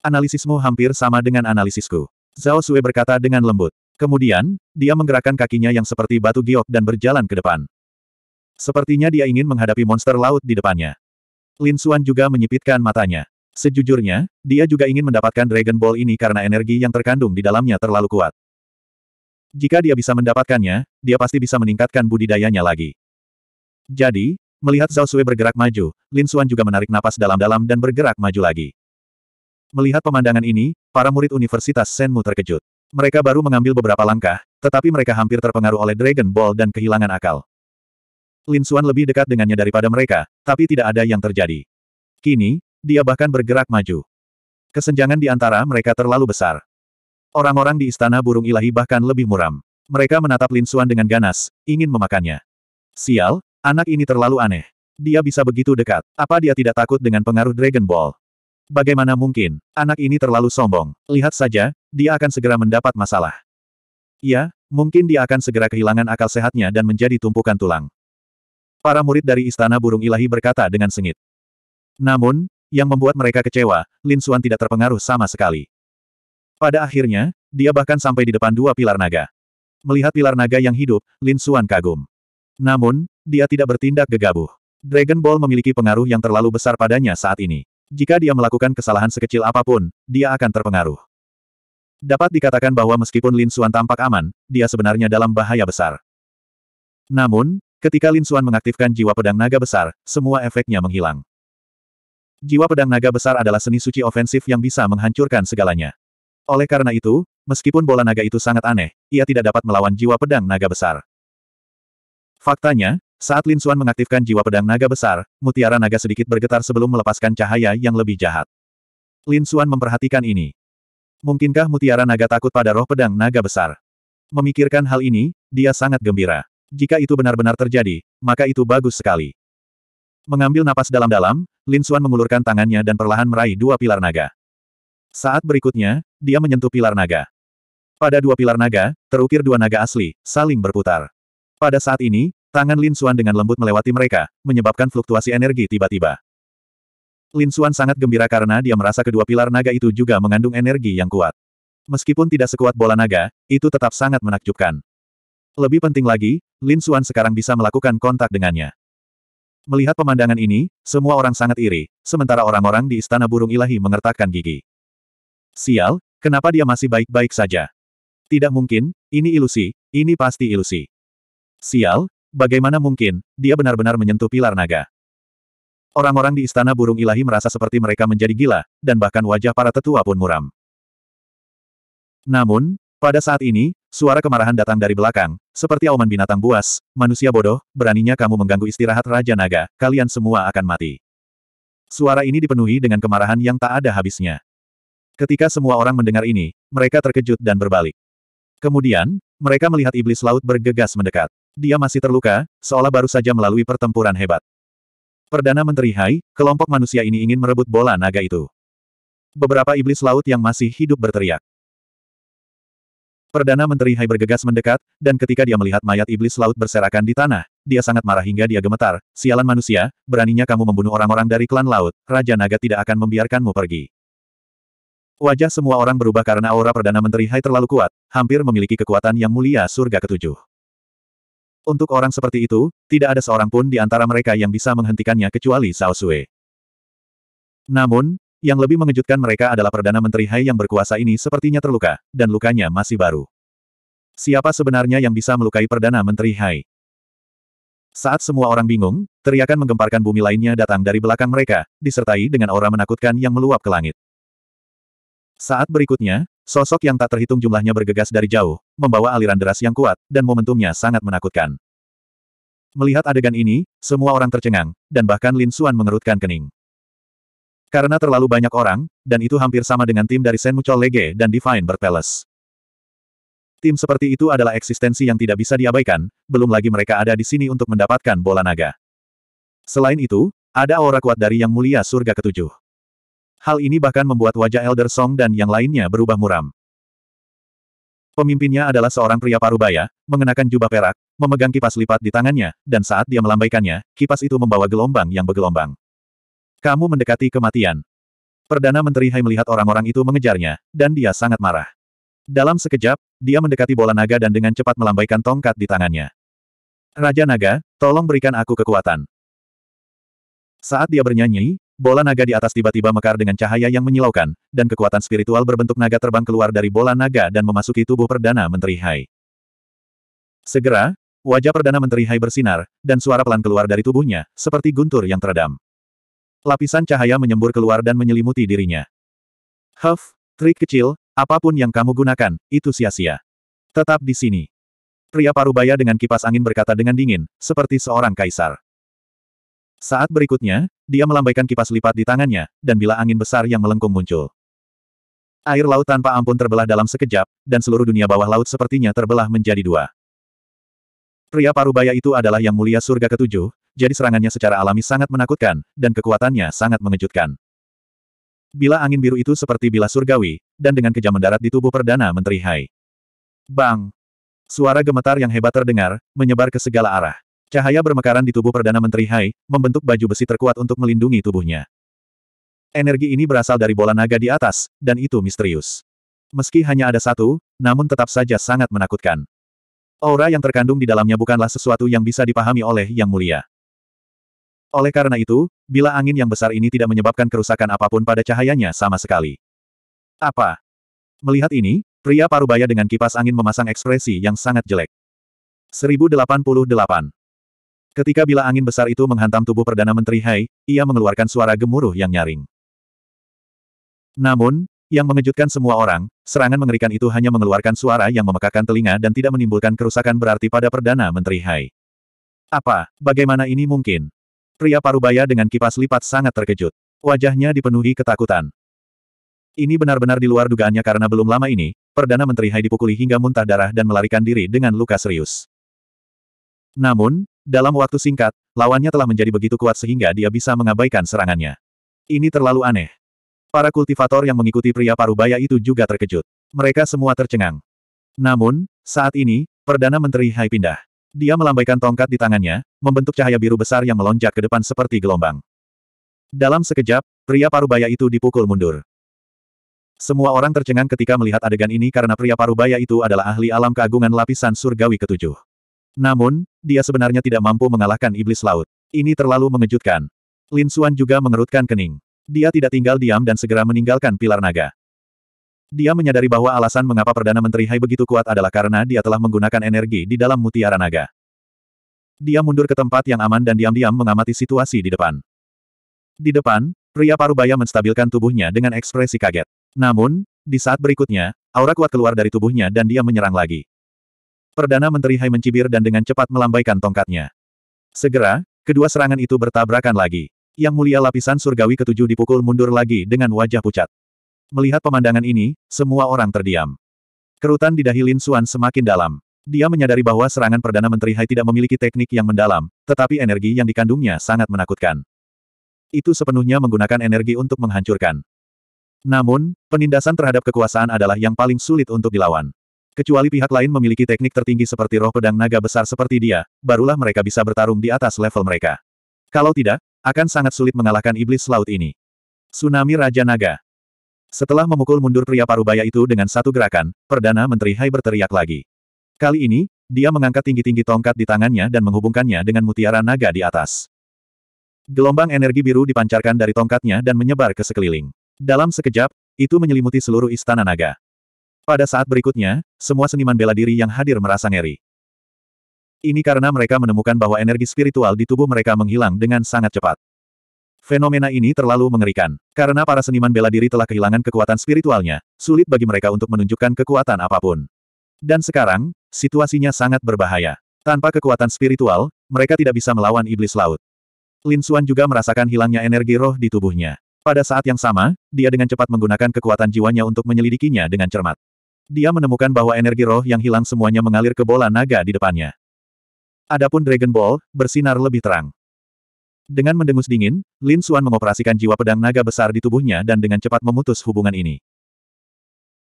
Analisismu hampir sama dengan analisisku. Zhao Sue berkata dengan lembut. Kemudian, dia menggerakkan kakinya yang seperti batu giok dan berjalan ke depan. Sepertinya dia ingin menghadapi monster laut di depannya. Lin Xuan juga menyipitkan matanya. Sejujurnya, dia juga ingin mendapatkan Dragon Ball ini karena energi yang terkandung di dalamnya terlalu kuat. Jika dia bisa mendapatkannya, dia pasti bisa meningkatkan budidayanya lagi. Jadi, Melihat Zhao Sui bergerak maju, Lin Xuan juga menarik napas dalam-dalam dan bergerak maju lagi. Melihat pemandangan ini, para murid Universitas Senmu terkejut. Mereka baru mengambil beberapa langkah, tetapi mereka hampir terpengaruh oleh Dragon Ball dan kehilangan akal. Lin Xuan lebih dekat dengannya daripada mereka, tapi tidak ada yang terjadi. Kini, dia bahkan bergerak maju. Kesenjangan di antara mereka terlalu besar. Orang-orang di Istana Burung Ilahi bahkan lebih muram. Mereka menatap Lin Xuan dengan ganas, ingin memakannya. Sial, Anak ini terlalu aneh. Dia bisa begitu dekat. Apa dia tidak takut dengan pengaruh Dragon Ball? Bagaimana mungkin? Anak ini terlalu sombong. Lihat saja, dia akan segera mendapat masalah. Ya, mungkin dia akan segera kehilangan akal sehatnya dan menjadi tumpukan tulang. Para murid dari Istana Burung Ilahi berkata dengan sengit. Namun, yang membuat mereka kecewa, Lin Xuan tidak terpengaruh sama sekali. Pada akhirnya, dia bahkan sampai di depan dua pilar naga. Melihat pilar naga yang hidup, Lin Xuan kagum. Namun, dia tidak bertindak gegabah. Dragon Ball memiliki pengaruh yang terlalu besar padanya saat ini. Jika dia melakukan kesalahan sekecil apapun, dia akan terpengaruh. Dapat dikatakan bahwa meskipun Lin Xuan tampak aman, dia sebenarnya dalam bahaya besar. Namun, ketika Lin Xuan mengaktifkan jiwa pedang naga besar, semua efeknya menghilang. Jiwa pedang naga besar adalah seni suci ofensif yang bisa menghancurkan segalanya. Oleh karena itu, meskipun bola naga itu sangat aneh, ia tidak dapat melawan jiwa pedang naga besar. Faktanya, saat Lin Xuan mengaktifkan jiwa pedang naga besar, mutiara naga sedikit bergetar sebelum melepaskan cahaya yang lebih jahat. Lin Xuan memperhatikan ini. Mungkinkah mutiara naga takut pada roh pedang naga besar? Memikirkan hal ini, dia sangat gembira. Jika itu benar-benar terjadi, maka itu bagus sekali. Mengambil napas dalam-dalam, Lin Xuan mengulurkan tangannya dan perlahan meraih dua pilar naga. Saat berikutnya, dia menyentuh pilar naga. Pada dua pilar naga, terukir dua naga asli, saling berputar. Pada saat ini, Tangan Lin Xuan dengan lembut melewati mereka, menyebabkan fluktuasi energi tiba-tiba. Lin Xuan sangat gembira karena dia merasa kedua pilar naga itu juga mengandung energi yang kuat. Meskipun tidak sekuat bola naga, itu tetap sangat menakjubkan. Lebih penting lagi, Lin Xuan sekarang bisa melakukan kontak dengannya. Melihat pemandangan ini, semua orang sangat iri, sementara orang-orang di Istana Burung Ilahi mengertakkan gigi. Sial, kenapa dia masih baik-baik saja? Tidak mungkin, ini ilusi, ini pasti ilusi. Sial, Bagaimana mungkin, dia benar-benar menyentuh pilar naga. Orang-orang di istana burung ilahi merasa seperti mereka menjadi gila, dan bahkan wajah para tetua pun muram. Namun, pada saat ini, suara kemarahan datang dari belakang, seperti auman binatang buas, manusia bodoh, beraninya kamu mengganggu istirahat Raja Naga, kalian semua akan mati. Suara ini dipenuhi dengan kemarahan yang tak ada habisnya. Ketika semua orang mendengar ini, mereka terkejut dan berbalik. Kemudian, mereka melihat iblis laut bergegas mendekat. Dia masih terluka, seolah baru saja melalui pertempuran hebat. Perdana Menteri Hai, kelompok manusia ini ingin merebut bola naga itu. Beberapa iblis laut yang masih hidup berteriak. Perdana Menteri Hai bergegas mendekat, dan ketika dia melihat mayat iblis laut berserakan di tanah, dia sangat marah hingga dia gemetar. Sialan manusia, beraninya kamu membunuh orang-orang dari klan laut, Raja Naga tidak akan membiarkanmu pergi. Wajah semua orang berubah karena aura Perdana Menteri Hai terlalu kuat, hampir memiliki kekuatan yang mulia surga ketujuh. Untuk orang seperti itu, tidak ada seorang pun di antara mereka yang bisa menghentikannya kecuali Zhao Sui. Namun, yang lebih mengejutkan mereka adalah Perdana Menteri Hai yang berkuasa ini sepertinya terluka, dan lukanya masih baru. Siapa sebenarnya yang bisa melukai Perdana Menteri Hai? Saat semua orang bingung, teriakan menggemparkan bumi lainnya datang dari belakang mereka, disertai dengan aura menakutkan yang meluap ke langit. Saat berikutnya, Sosok yang tak terhitung jumlahnya bergegas dari jauh, membawa aliran deras yang kuat, dan momentumnya sangat menakutkan. Melihat adegan ini, semua orang tercengang, dan bahkan Lin Xuan mengerutkan kening. Karena terlalu banyak orang, dan itu hampir sama dengan tim dari Senmucho Lege dan Divine Berpeles. Tim seperti itu adalah eksistensi yang tidak bisa diabaikan, belum lagi mereka ada di sini untuk mendapatkan bola naga. Selain itu, ada aura kuat dari Yang Mulia Surga Ketujuh. Hal ini bahkan membuat wajah Elder Song dan yang lainnya berubah muram. Pemimpinnya adalah seorang pria parubaya, mengenakan jubah perak, memegang kipas lipat di tangannya, dan saat dia melambaikannya, kipas itu membawa gelombang yang bergelombang. Kamu mendekati kematian. Perdana Menteri Hai melihat orang-orang itu mengejarnya, dan dia sangat marah. Dalam sekejap, dia mendekati bola naga dan dengan cepat melambaikan tongkat di tangannya. Raja Naga, tolong berikan aku kekuatan. Saat dia bernyanyi, Bola naga di atas tiba-tiba mekar dengan cahaya yang menyilaukan, dan kekuatan spiritual berbentuk naga terbang keluar dari bola naga dan memasuki tubuh Perdana Menteri Hai. Segera, wajah Perdana Menteri Hai bersinar, dan suara pelan keluar dari tubuhnya, seperti guntur yang teredam. Lapisan cahaya menyembur keluar dan menyelimuti dirinya. Huff, trik kecil, apapun yang kamu gunakan, itu sia-sia. Tetap di sini. Pria parubaya dengan kipas angin berkata dengan dingin, seperti seorang kaisar. Saat berikutnya, dia melambaikan kipas lipat di tangannya, dan bila angin besar yang melengkung muncul. Air laut tanpa ampun terbelah dalam sekejap, dan seluruh dunia bawah laut sepertinya terbelah menjadi dua. Pria parubaya itu adalah yang mulia surga ketujuh, jadi serangannya secara alami sangat menakutkan, dan kekuatannya sangat mengejutkan. Bila angin biru itu seperti bila surgawi, dan dengan kejam mendarat di tubuh Perdana Menteri Hai. Bang! Suara gemetar yang hebat terdengar, menyebar ke segala arah. Cahaya bermekaran di tubuh Perdana Menteri Hai, membentuk baju besi terkuat untuk melindungi tubuhnya. Energi ini berasal dari bola naga di atas, dan itu misterius. Meski hanya ada satu, namun tetap saja sangat menakutkan. Aura yang terkandung di dalamnya bukanlah sesuatu yang bisa dipahami oleh Yang Mulia. Oleh karena itu, bila angin yang besar ini tidak menyebabkan kerusakan apapun pada cahayanya sama sekali. Apa? Melihat ini, pria parubaya dengan kipas angin memasang ekspresi yang sangat jelek. 1088 Ketika bila angin besar itu menghantam tubuh Perdana Menteri Hai, ia mengeluarkan suara gemuruh yang nyaring. Namun, yang mengejutkan semua orang, serangan mengerikan itu hanya mengeluarkan suara yang memekakan telinga dan tidak menimbulkan kerusakan berarti pada Perdana Menteri Hai. Apa, bagaimana ini mungkin? Pria parubaya dengan kipas lipat sangat terkejut. Wajahnya dipenuhi ketakutan. Ini benar-benar di luar dugaannya karena belum lama ini, Perdana Menteri Hai dipukuli hingga muntah darah dan melarikan diri dengan luka serius. Namun, dalam waktu singkat, lawannya telah menjadi begitu kuat sehingga dia bisa mengabaikan serangannya. Ini terlalu aneh. Para kultivator yang mengikuti pria parubaya itu juga terkejut. Mereka semua tercengang. Namun, saat ini, Perdana Menteri Hai pindah. Dia melambaikan tongkat di tangannya, membentuk cahaya biru besar yang melonjak ke depan seperti gelombang. Dalam sekejap, pria parubaya itu dipukul mundur. Semua orang tercengang ketika melihat adegan ini karena pria parubaya itu adalah ahli alam keagungan lapisan surgawi ketujuh. Namun, dia sebenarnya tidak mampu mengalahkan iblis laut. Ini terlalu mengejutkan. Lin Xuan juga mengerutkan kening. Dia tidak tinggal diam dan segera meninggalkan pilar naga. Dia menyadari bahwa alasan mengapa Perdana Menteri Hai begitu kuat adalah karena dia telah menggunakan energi di dalam mutiara naga. Dia mundur ke tempat yang aman dan diam-diam mengamati situasi di depan. Di depan, pria parubaya menstabilkan tubuhnya dengan ekspresi kaget. Namun, di saat berikutnya, aura kuat keluar dari tubuhnya dan dia menyerang lagi. Perdana Menteri Hai mencibir dan dengan cepat melambaikan tongkatnya. Segera, kedua serangan itu bertabrakan lagi. Yang mulia lapisan surgawi ketujuh dipukul mundur lagi dengan wajah pucat. Melihat pemandangan ini, semua orang terdiam. Kerutan di dahi Lin Suan semakin dalam. Dia menyadari bahwa serangan Perdana Menteri Hai tidak memiliki teknik yang mendalam, tetapi energi yang dikandungnya sangat menakutkan. Itu sepenuhnya menggunakan energi untuk menghancurkan. Namun, penindasan terhadap kekuasaan adalah yang paling sulit untuk dilawan. Kecuali pihak lain memiliki teknik tertinggi seperti roh pedang naga besar seperti dia, barulah mereka bisa bertarung di atas level mereka. Kalau tidak, akan sangat sulit mengalahkan iblis laut ini. Tsunami Raja Naga Setelah memukul mundur pria parubaya itu dengan satu gerakan, Perdana Menteri Hai berteriak lagi. Kali ini, dia mengangkat tinggi-tinggi tongkat di tangannya dan menghubungkannya dengan mutiara naga di atas. Gelombang energi biru dipancarkan dari tongkatnya dan menyebar ke sekeliling. Dalam sekejap, itu menyelimuti seluruh istana naga. Pada saat berikutnya, semua seniman bela diri yang hadir merasa ngeri. Ini karena mereka menemukan bahwa energi spiritual di tubuh mereka menghilang dengan sangat cepat. Fenomena ini terlalu mengerikan. Karena para seniman bela diri telah kehilangan kekuatan spiritualnya, sulit bagi mereka untuk menunjukkan kekuatan apapun. Dan sekarang, situasinya sangat berbahaya. Tanpa kekuatan spiritual, mereka tidak bisa melawan iblis laut. Lin Xuan juga merasakan hilangnya energi roh di tubuhnya. Pada saat yang sama, dia dengan cepat menggunakan kekuatan jiwanya untuk menyelidikinya dengan cermat. Dia menemukan bahwa energi roh yang hilang semuanya mengalir ke bola naga di depannya. Adapun Dragon Ball, bersinar lebih terang. Dengan mendengus dingin, Lin Suan mengoperasikan jiwa pedang naga besar di tubuhnya dan dengan cepat memutus hubungan ini.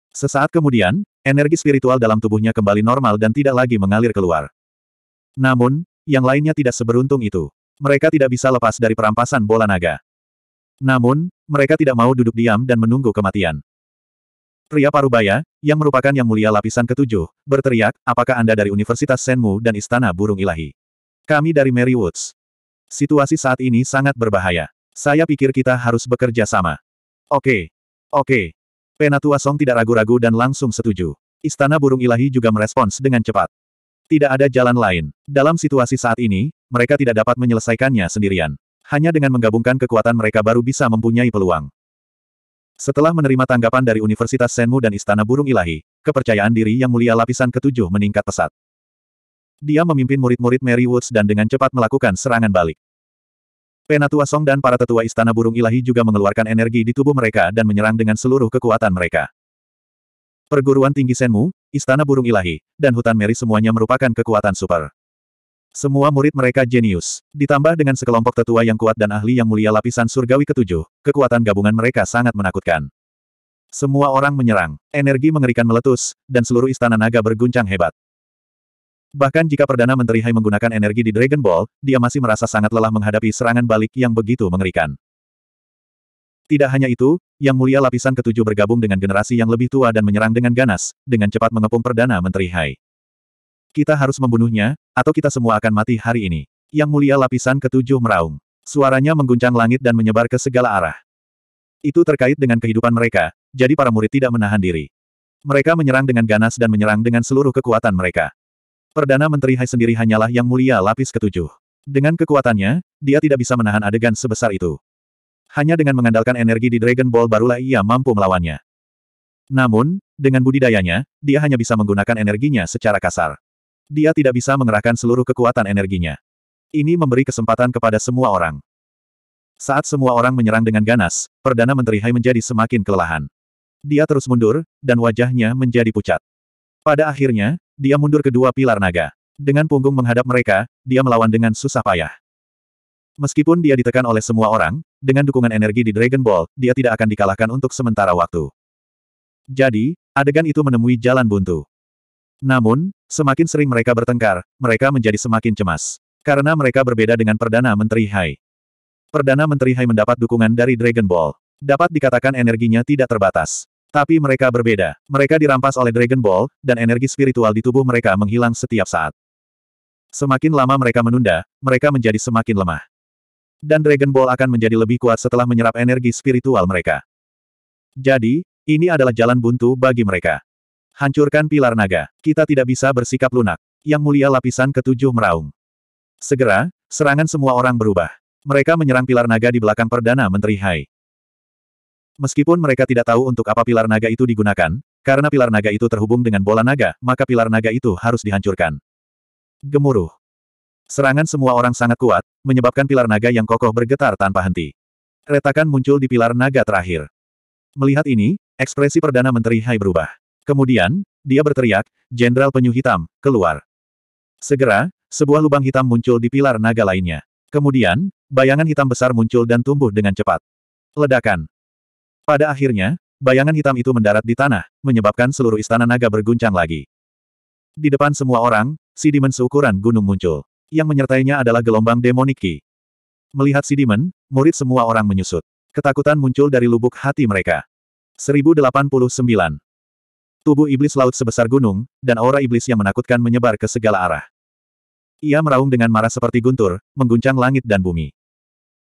Sesaat kemudian, energi spiritual dalam tubuhnya kembali normal dan tidak lagi mengalir keluar. Namun, yang lainnya tidak seberuntung itu. Mereka tidak bisa lepas dari perampasan bola naga. Namun, mereka tidak mau duduk diam dan menunggu kematian. Pria Parubaya, yang merupakan yang mulia lapisan ketujuh, berteriak, apakah Anda dari Universitas Senmu dan Istana Burung Ilahi? Kami dari Mary Woods. Situasi saat ini sangat berbahaya. Saya pikir kita harus bekerja sama. Oke. Oke. Penatua Song tidak ragu-ragu dan langsung setuju. Istana Burung Ilahi juga merespons dengan cepat. Tidak ada jalan lain. Dalam situasi saat ini, mereka tidak dapat menyelesaikannya sendirian. Hanya dengan menggabungkan kekuatan mereka baru bisa mempunyai peluang. Setelah menerima tanggapan dari Universitas Senmu dan Istana Burung Ilahi, kepercayaan diri yang mulia lapisan ketujuh meningkat pesat. Dia memimpin murid-murid Mary Woods dan dengan cepat melakukan serangan balik. Penatua Song dan para tetua Istana Burung Ilahi juga mengeluarkan energi di tubuh mereka dan menyerang dengan seluruh kekuatan mereka. Perguruan tinggi Senmu, Istana Burung Ilahi, dan Hutan Mary semuanya merupakan kekuatan super. Semua murid mereka jenius. Ditambah dengan sekelompok tetua yang kuat dan ahli yang mulia lapisan surgawi ketujuh, kekuatan gabungan mereka sangat menakutkan. Semua orang menyerang, energi mengerikan meletus, dan seluruh istana naga berguncang hebat. Bahkan jika Perdana Menteri Hai menggunakan energi di Dragon Ball, dia masih merasa sangat lelah menghadapi serangan balik yang begitu mengerikan. Tidak hanya itu, Yang Mulia Lapisan Ketujuh bergabung dengan generasi yang lebih tua dan menyerang dengan ganas, dengan cepat mengepung Perdana Menteri Hai. Kita harus membunuhnya, atau kita semua akan mati hari ini. Yang mulia lapisan ketujuh meraung. Suaranya mengguncang langit dan menyebar ke segala arah. Itu terkait dengan kehidupan mereka, jadi para murid tidak menahan diri. Mereka menyerang dengan ganas dan menyerang dengan seluruh kekuatan mereka. Perdana Menteri Hai sendiri hanyalah yang mulia lapis ketujuh. Dengan kekuatannya, dia tidak bisa menahan adegan sebesar itu. Hanya dengan mengandalkan energi di Dragon Ball barulah ia mampu melawannya. Namun, dengan budidayanya, dia hanya bisa menggunakan energinya secara kasar. Dia tidak bisa mengerahkan seluruh kekuatan energinya. Ini memberi kesempatan kepada semua orang. Saat semua orang menyerang dengan ganas, Perdana Menteri Hai menjadi semakin kelelahan. Dia terus mundur, dan wajahnya menjadi pucat. Pada akhirnya, dia mundur ke dua pilar naga. Dengan punggung menghadap mereka, dia melawan dengan susah payah. Meskipun dia ditekan oleh semua orang, dengan dukungan energi di Dragon Ball, dia tidak akan dikalahkan untuk sementara waktu. Jadi, adegan itu menemui jalan buntu. Namun, Semakin sering mereka bertengkar, mereka menjadi semakin cemas. Karena mereka berbeda dengan Perdana Menteri Hai. Perdana Menteri Hai mendapat dukungan dari Dragon Ball. Dapat dikatakan energinya tidak terbatas. Tapi mereka berbeda. Mereka dirampas oleh Dragon Ball, dan energi spiritual di tubuh mereka menghilang setiap saat. Semakin lama mereka menunda, mereka menjadi semakin lemah. Dan Dragon Ball akan menjadi lebih kuat setelah menyerap energi spiritual mereka. Jadi, ini adalah jalan buntu bagi mereka. Hancurkan pilar naga. Kita tidak bisa bersikap lunak. Yang mulia lapisan ketujuh meraung. Segera, serangan semua orang berubah. Mereka menyerang pilar naga di belakang Perdana Menteri Hai. Meskipun mereka tidak tahu untuk apa pilar naga itu digunakan, karena pilar naga itu terhubung dengan bola naga, maka pilar naga itu harus dihancurkan. Gemuruh. Serangan semua orang sangat kuat, menyebabkan pilar naga yang kokoh bergetar tanpa henti. Retakan muncul di pilar naga terakhir. Melihat ini, ekspresi Perdana Menteri Hai berubah. Kemudian, dia berteriak, Jenderal Penyu Hitam, keluar. Segera, sebuah lubang hitam muncul di pilar naga lainnya. Kemudian, bayangan hitam besar muncul dan tumbuh dengan cepat. Ledakan. Pada akhirnya, bayangan hitam itu mendarat di tanah, menyebabkan seluruh istana naga berguncang lagi. Di depan semua orang, Sidimen seukuran gunung muncul. Yang menyertainya adalah gelombang demonik Melihat Sidimen, murid semua orang menyusut. Ketakutan muncul dari lubuk hati mereka. 1089 tubuh iblis laut sebesar gunung, dan aura iblis yang menakutkan menyebar ke segala arah. Ia meraung dengan marah seperti guntur, mengguncang langit dan bumi.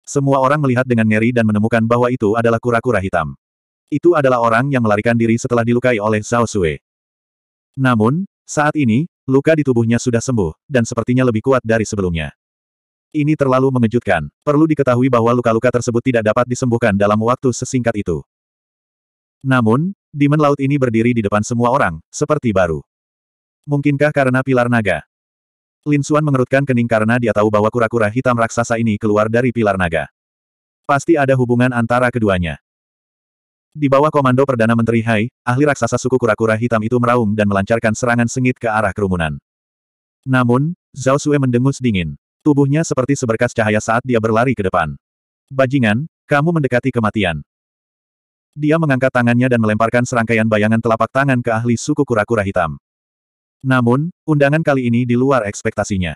Semua orang melihat dengan ngeri dan menemukan bahwa itu adalah kura-kura hitam. Itu adalah orang yang melarikan diri setelah dilukai oleh Zhao Sui. Namun, saat ini, luka di tubuhnya sudah sembuh, dan sepertinya lebih kuat dari sebelumnya. Ini terlalu mengejutkan. Perlu diketahui bahwa luka-luka tersebut tidak dapat disembuhkan dalam waktu sesingkat itu. Namun, Demon laut ini berdiri di depan semua orang, seperti baru. Mungkinkah karena pilar naga? Lin Xuan mengerutkan kening karena dia tahu bahwa kura-kura hitam raksasa ini keluar dari pilar naga. Pasti ada hubungan antara keduanya. Di bawah komando Perdana Menteri Hai, ahli raksasa suku kura-kura hitam itu meraung dan melancarkan serangan sengit ke arah kerumunan. Namun, Zhao Sue mendengus dingin. Tubuhnya seperti seberkas cahaya saat dia berlari ke depan. Bajingan, kamu mendekati kematian. Dia mengangkat tangannya dan melemparkan serangkaian bayangan telapak tangan ke ahli suku kura-kura hitam. Namun, undangan kali ini di luar ekspektasinya.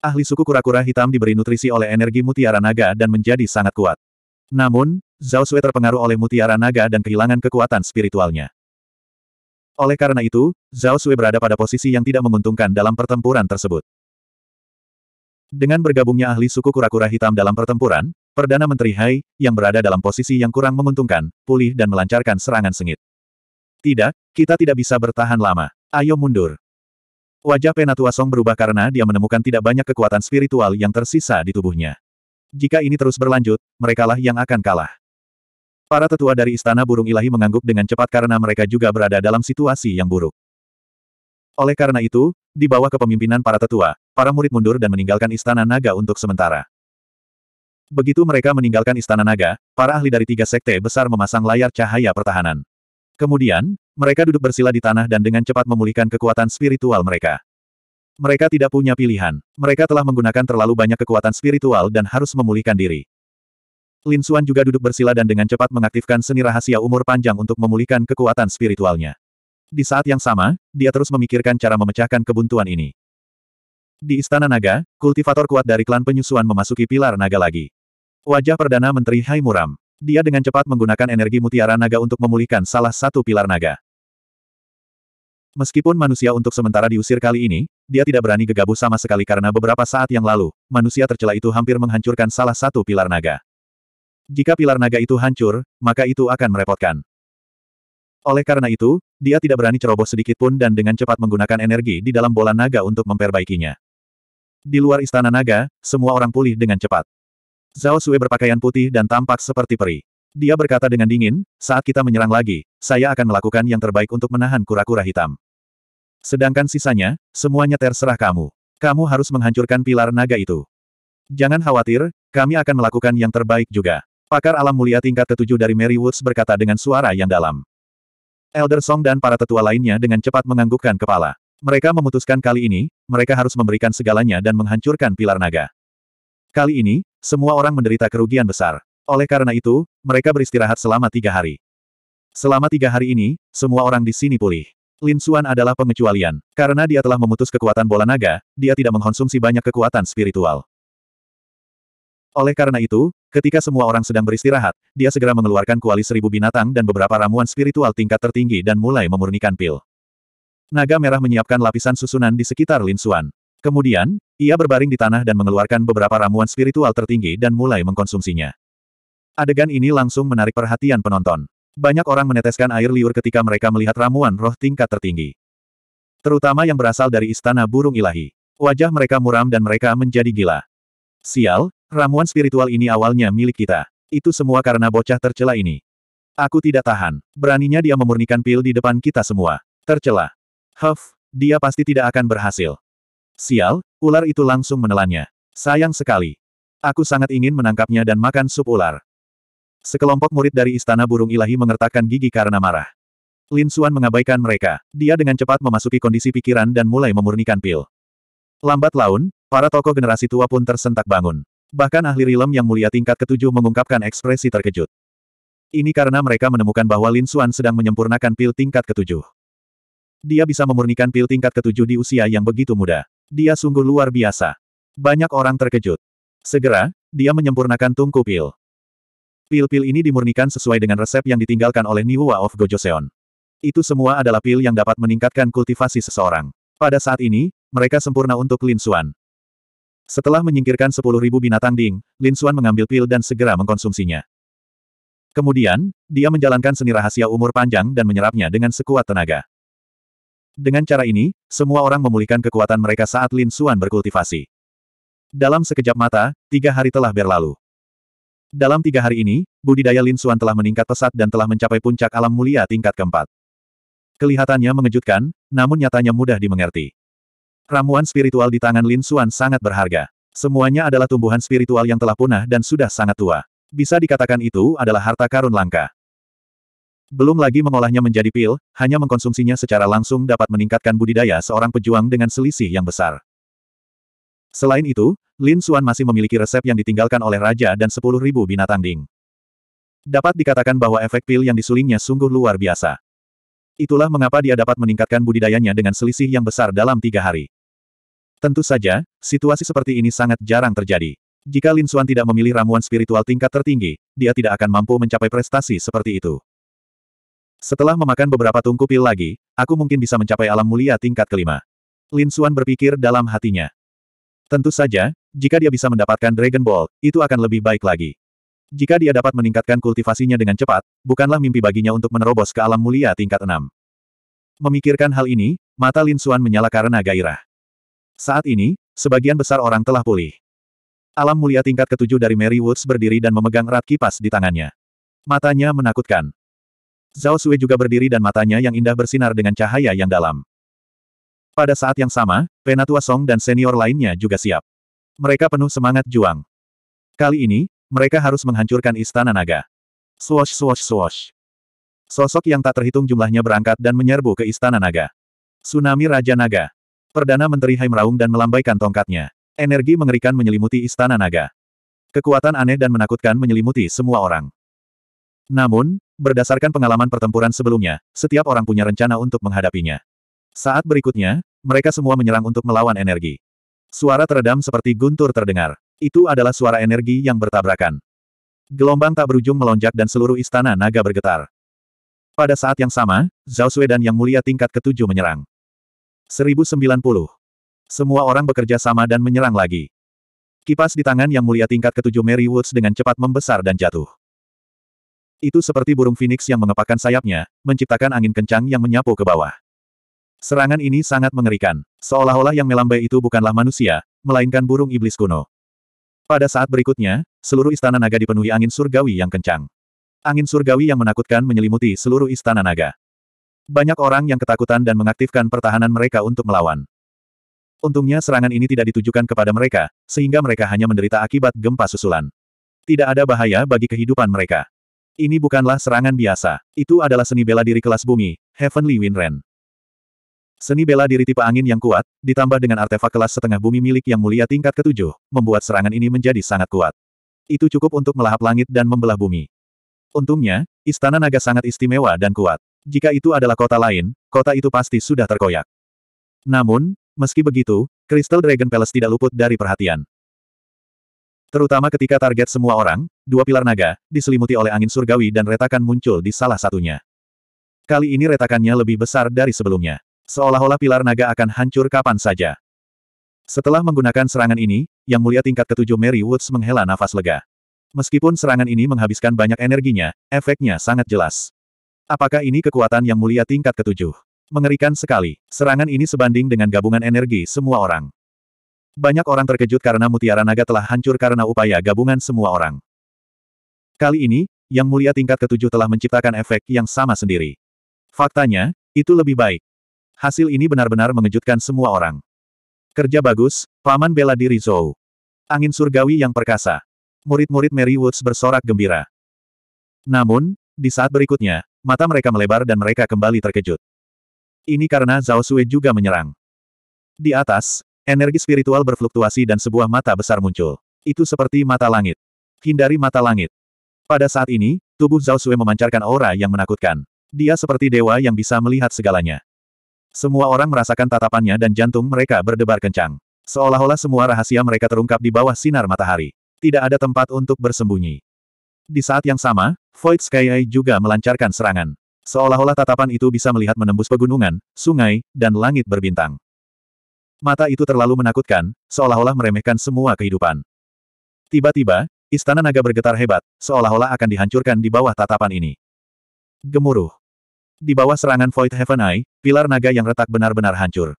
Ahli suku kura-kura hitam diberi nutrisi oleh energi mutiara naga dan menjadi sangat kuat. Namun, Zhao Sui terpengaruh oleh mutiara naga dan kehilangan kekuatan spiritualnya. Oleh karena itu, Zhao Sui berada pada posisi yang tidak menguntungkan dalam pertempuran tersebut. Dengan bergabungnya ahli suku kura-kura hitam dalam pertempuran, Perdana Menteri Hai, yang berada dalam posisi yang kurang menguntungkan, pulih dan melancarkan serangan sengit. Tidak, kita tidak bisa bertahan lama. Ayo mundur. Wajah Penatua Song berubah karena dia menemukan tidak banyak kekuatan spiritual yang tersisa di tubuhnya. Jika ini terus berlanjut, merekalah yang akan kalah. Para tetua dari Istana Burung Ilahi mengangguk dengan cepat karena mereka juga berada dalam situasi yang buruk. Oleh karena itu, di bawah kepemimpinan para tetua, para murid mundur dan meninggalkan Istana Naga untuk sementara. Begitu mereka meninggalkan Istana Naga, para ahli dari tiga sekte besar memasang layar cahaya pertahanan. Kemudian, mereka duduk bersila di tanah dan dengan cepat memulihkan kekuatan spiritual mereka. Mereka tidak punya pilihan. Mereka telah menggunakan terlalu banyak kekuatan spiritual dan harus memulihkan diri. Lin Xuan juga duduk bersila dan dengan cepat mengaktifkan seni rahasia umur panjang untuk memulihkan kekuatan spiritualnya. Di saat yang sama, dia terus memikirkan cara memecahkan kebuntuan ini. Di Istana Naga, kultivator kuat dari klan penyusuan memasuki pilar naga lagi. Wajah Perdana Menteri Hai Muram. Dia dengan cepat menggunakan energi mutiara naga untuk memulihkan salah satu pilar naga. Meskipun manusia untuk sementara diusir kali ini, dia tidak berani gegabah sama sekali karena beberapa saat yang lalu, manusia tercela itu hampir menghancurkan salah satu pilar naga. Jika pilar naga itu hancur, maka itu akan merepotkan. Oleh karena itu, dia tidak berani ceroboh sedikit pun dan dengan cepat menggunakan energi di dalam bola naga untuk memperbaikinya. Di luar istana naga, semua orang pulih dengan cepat. Zhao Sui berpakaian putih dan tampak seperti peri. Dia berkata dengan dingin, saat kita menyerang lagi, saya akan melakukan yang terbaik untuk menahan kura-kura hitam. Sedangkan sisanya, semuanya terserah kamu. Kamu harus menghancurkan pilar naga itu. Jangan khawatir, kami akan melakukan yang terbaik juga. Pakar alam mulia tingkat ketujuh dari Mary Woods berkata dengan suara yang dalam. Elder Song dan para tetua lainnya dengan cepat menganggukkan kepala. Mereka memutuskan kali ini, mereka harus memberikan segalanya dan menghancurkan pilar naga. Kali ini, semua orang menderita kerugian besar. Oleh karena itu, mereka beristirahat selama tiga hari. Selama tiga hari ini, semua orang di sini pulih. Lin Xuan adalah pengecualian. Karena dia telah memutus kekuatan bola naga, dia tidak mengkonsumsi banyak kekuatan spiritual. Oleh karena itu, ketika semua orang sedang beristirahat, dia segera mengeluarkan kuali seribu binatang dan beberapa ramuan spiritual tingkat tertinggi dan mulai memurnikan pil. Naga merah menyiapkan lapisan susunan di sekitar Lin Xuan. Kemudian, ia berbaring di tanah dan mengeluarkan beberapa ramuan spiritual tertinggi dan mulai mengkonsumsinya. Adegan ini langsung menarik perhatian penonton. Banyak orang meneteskan air liur ketika mereka melihat ramuan roh tingkat tertinggi. Terutama yang berasal dari Istana Burung Ilahi. Wajah mereka muram dan mereka menjadi gila. Sial, ramuan spiritual ini awalnya milik kita. Itu semua karena bocah tercela ini. Aku tidak tahan. Beraninya dia memurnikan pil di depan kita semua. Tercela. Huff, dia pasti tidak akan berhasil. Sial, ular itu langsung menelannya. Sayang sekali. Aku sangat ingin menangkapnya dan makan sup ular. Sekelompok murid dari Istana Burung Ilahi mengertakkan gigi karena marah. Lin Xuan mengabaikan mereka. Dia dengan cepat memasuki kondisi pikiran dan mulai memurnikan pil. Lambat laun, para tokoh generasi tua pun tersentak bangun. Bahkan ahli rilem yang mulia tingkat ketujuh mengungkapkan ekspresi terkejut. Ini karena mereka menemukan bahwa Lin Xuan sedang menyempurnakan pil tingkat ketujuh. Dia bisa memurnikan pil tingkat ketujuh di usia yang begitu muda. Dia sungguh luar biasa. Banyak orang terkejut. Segera, dia menyempurnakan tungku pil. Pil-pil ini dimurnikan sesuai dengan resep yang ditinggalkan oleh Niwa of Gojoseon. Itu semua adalah pil yang dapat meningkatkan kultivasi seseorang. Pada saat ini, mereka sempurna untuk Lin Xuan. Setelah menyingkirkan 10.000 binatang ding, Lin Xuan mengambil pil dan segera mengkonsumsinya. Kemudian, dia menjalankan seni rahasia umur panjang dan menyerapnya dengan sekuat tenaga. Dengan cara ini, semua orang memulihkan kekuatan mereka saat Lin Xuan berkultivasi. Dalam sekejap mata, tiga hari telah berlalu. Dalam tiga hari ini, budidaya Lin Xuan telah meningkat pesat dan telah mencapai puncak alam mulia tingkat keempat. Kelihatannya mengejutkan, namun nyatanya mudah dimengerti. Ramuan spiritual di tangan Lin Xuan sangat berharga. Semuanya adalah tumbuhan spiritual yang telah punah dan sudah sangat tua. Bisa dikatakan itu adalah harta karun langka. Belum lagi mengolahnya menjadi pil, hanya mengkonsumsinya secara langsung dapat meningkatkan budidaya seorang pejuang dengan selisih yang besar. Selain itu, Lin Xuan masih memiliki resep yang ditinggalkan oleh raja dan 10.000 binatang ding. Dapat dikatakan bahwa efek pil yang disulingnya sungguh luar biasa. Itulah mengapa dia dapat meningkatkan budidayanya dengan selisih yang besar dalam tiga hari. Tentu saja, situasi seperti ini sangat jarang terjadi. Jika Lin Xuan tidak memilih ramuan spiritual tingkat tertinggi, dia tidak akan mampu mencapai prestasi seperti itu. Setelah memakan beberapa tungku pil lagi, aku mungkin bisa mencapai alam mulia tingkat kelima. Lin Suan berpikir dalam hatinya. Tentu saja, jika dia bisa mendapatkan Dragon Ball, itu akan lebih baik lagi. Jika dia dapat meningkatkan kultivasinya dengan cepat, bukanlah mimpi baginya untuk menerobos ke alam mulia tingkat enam. Memikirkan hal ini, mata Lin Suan menyala karena gairah. Saat ini, sebagian besar orang telah pulih. Alam mulia tingkat ketujuh dari Mary Woods berdiri dan memegang erat kipas di tangannya. Matanya menakutkan. Zhao Sui juga berdiri dan matanya yang indah bersinar dengan cahaya yang dalam. Pada saat yang sama, Penatua Song dan senior lainnya juga siap. Mereka penuh semangat juang. Kali ini, mereka harus menghancurkan istana naga. Swosh swosh swosh. Sosok yang tak terhitung jumlahnya berangkat dan menyerbu ke istana naga. Tsunami Raja Naga. Perdana Menteri Hai meraung dan melambaikan tongkatnya. Energi mengerikan menyelimuti istana naga. Kekuatan aneh dan menakutkan menyelimuti semua orang. Namun, Berdasarkan pengalaman pertempuran sebelumnya, setiap orang punya rencana untuk menghadapinya. Saat berikutnya, mereka semua menyerang untuk melawan energi. Suara teredam seperti guntur terdengar. Itu adalah suara energi yang bertabrakan. Gelombang tak berujung melonjak dan seluruh istana naga bergetar. Pada saat yang sama, Zhao Sui dan Yang Mulia tingkat ketujuh menyerang. 1090. Semua orang bekerja sama dan menyerang lagi. Kipas di tangan Yang Mulia tingkat ketujuh Mary Woods dengan cepat membesar dan jatuh. Itu seperti burung phoenix yang mengepakkan sayapnya, menciptakan angin kencang yang menyapu ke bawah. Serangan ini sangat mengerikan. Seolah-olah yang melambai itu bukanlah manusia, melainkan burung iblis kuno. Pada saat berikutnya, seluruh istana naga dipenuhi angin surgawi yang kencang. Angin surgawi yang menakutkan menyelimuti seluruh istana naga. Banyak orang yang ketakutan dan mengaktifkan pertahanan mereka untuk melawan. Untungnya serangan ini tidak ditujukan kepada mereka, sehingga mereka hanya menderita akibat gempa susulan. Tidak ada bahaya bagi kehidupan mereka. Ini bukanlah serangan biasa. Itu adalah seni bela diri kelas bumi, Heavenly Wind Seni bela diri tipe angin yang kuat, ditambah dengan artefak kelas setengah bumi milik yang mulia tingkat ketujuh, membuat serangan ini menjadi sangat kuat. Itu cukup untuk melahap langit dan membelah bumi. Untungnya, istana naga sangat istimewa dan kuat. Jika itu adalah kota lain, kota itu pasti sudah terkoyak. Namun, meski begitu, Crystal Dragon Palace tidak luput dari perhatian. Terutama ketika target semua orang, dua pilar naga, diselimuti oleh angin surgawi dan retakan muncul di salah satunya. Kali ini retakannya lebih besar dari sebelumnya. Seolah-olah pilar naga akan hancur kapan saja. Setelah menggunakan serangan ini, Yang Mulia tingkat ketujuh Mary Woods menghela nafas lega. Meskipun serangan ini menghabiskan banyak energinya, efeknya sangat jelas. Apakah ini kekuatan Yang Mulia tingkat ketujuh? Mengerikan sekali. Serangan ini sebanding dengan gabungan energi semua orang. Banyak orang terkejut karena mutiara naga telah hancur karena upaya gabungan semua orang. Kali ini, Yang Mulia tingkat ketujuh telah menciptakan efek yang sama sendiri. Faktanya, itu lebih baik. Hasil ini benar-benar mengejutkan semua orang. Kerja bagus, Paman bela diri Zhou. Angin surgawi yang perkasa. Murid-murid Mary Woods bersorak gembira. Namun, di saat berikutnya, mata mereka melebar dan mereka kembali terkejut. Ini karena Zhao Sui juga menyerang. Di atas, Energi spiritual berfluktuasi dan sebuah mata besar muncul. Itu seperti mata langit. Hindari mata langit. Pada saat ini, tubuh Zhao Sui memancarkan aura yang menakutkan. Dia seperti dewa yang bisa melihat segalanya. Semua orang merasakan tatapannya dan jantung mereka berdebar kencang. Seolah-olah semua rahasia mereka terungkap di bawah sinar matahari. Tidak ada tempat untuk bersembunyi. Di saat yang sama, Void Sky Eye juga melancarkan serangan. Seolah-olah tatapan itu bisa melihat menembus pegunungan, sungai, dan langit berbintang. Mata itu terlalu menakutkan, seolah-olah meremehkan semua kehidupan. Tiba-tiba, istana naga bergetar hebat, seolah-olah akan dihancurkan di bawah tatapan ini. Gemuruh. Di bawah serangan Void Heaven Eye, pilar naga yang retak benar-benar hancur.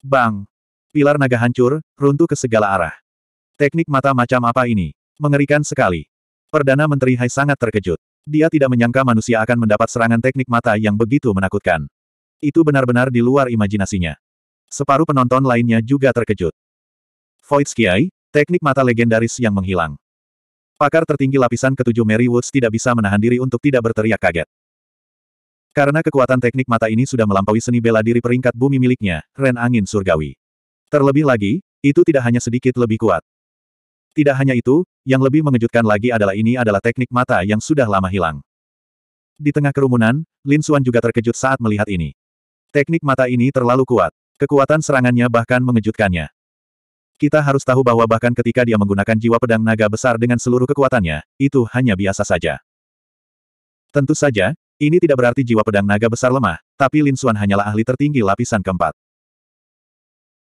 Bang! Pilar naga hancur, runtuh ke segala arah. Teknik mata macam apa ini? Mengerikan sekali. Perdana Menteri Hai sangat terkejut. Dia tidak menyangka manusia akan mendapat serangan teknik mata yang begitu menakutkan. Itu benar-benar di luar imajinasinya. Separuh penonton lainnya juga terkejut. Void Skiai, teknik mata legendaris yang menghilang. Pakar tertinggi lapisan ketujuh Mary Woods tidak bisa menahan diri untuk tidak berteriak kaget. Karena kekuatan teknik mata ini sudah melampaui seni bela diri peringkat bumi miliknya, Ren Angin Surgawi. Terlebih lagi, itu tidak hanya sedikit lebih kuat. Tidak hanya itu, yang lebih mengejutkan lagi adalah ini adalah teknik mata yang sudah lama hilang. Di tengah kerumunan, Lin Suan juga terkejut saat melihat ini. Teknik mata ini terlalu kuat. Kekuatan serangannya bahkan mengejutkannya. Kita harus tahu bahwa bahkan ketika dia menggunakan jiwa pedang naga besar dengan seluruh kekuatannya, itu hanya biasa saja. Tentu saja, ini tidak berarti jiwa pedang naga besar lemah, tapi Lin Xuan hanyalah ahli tertinggi lapisan keempat.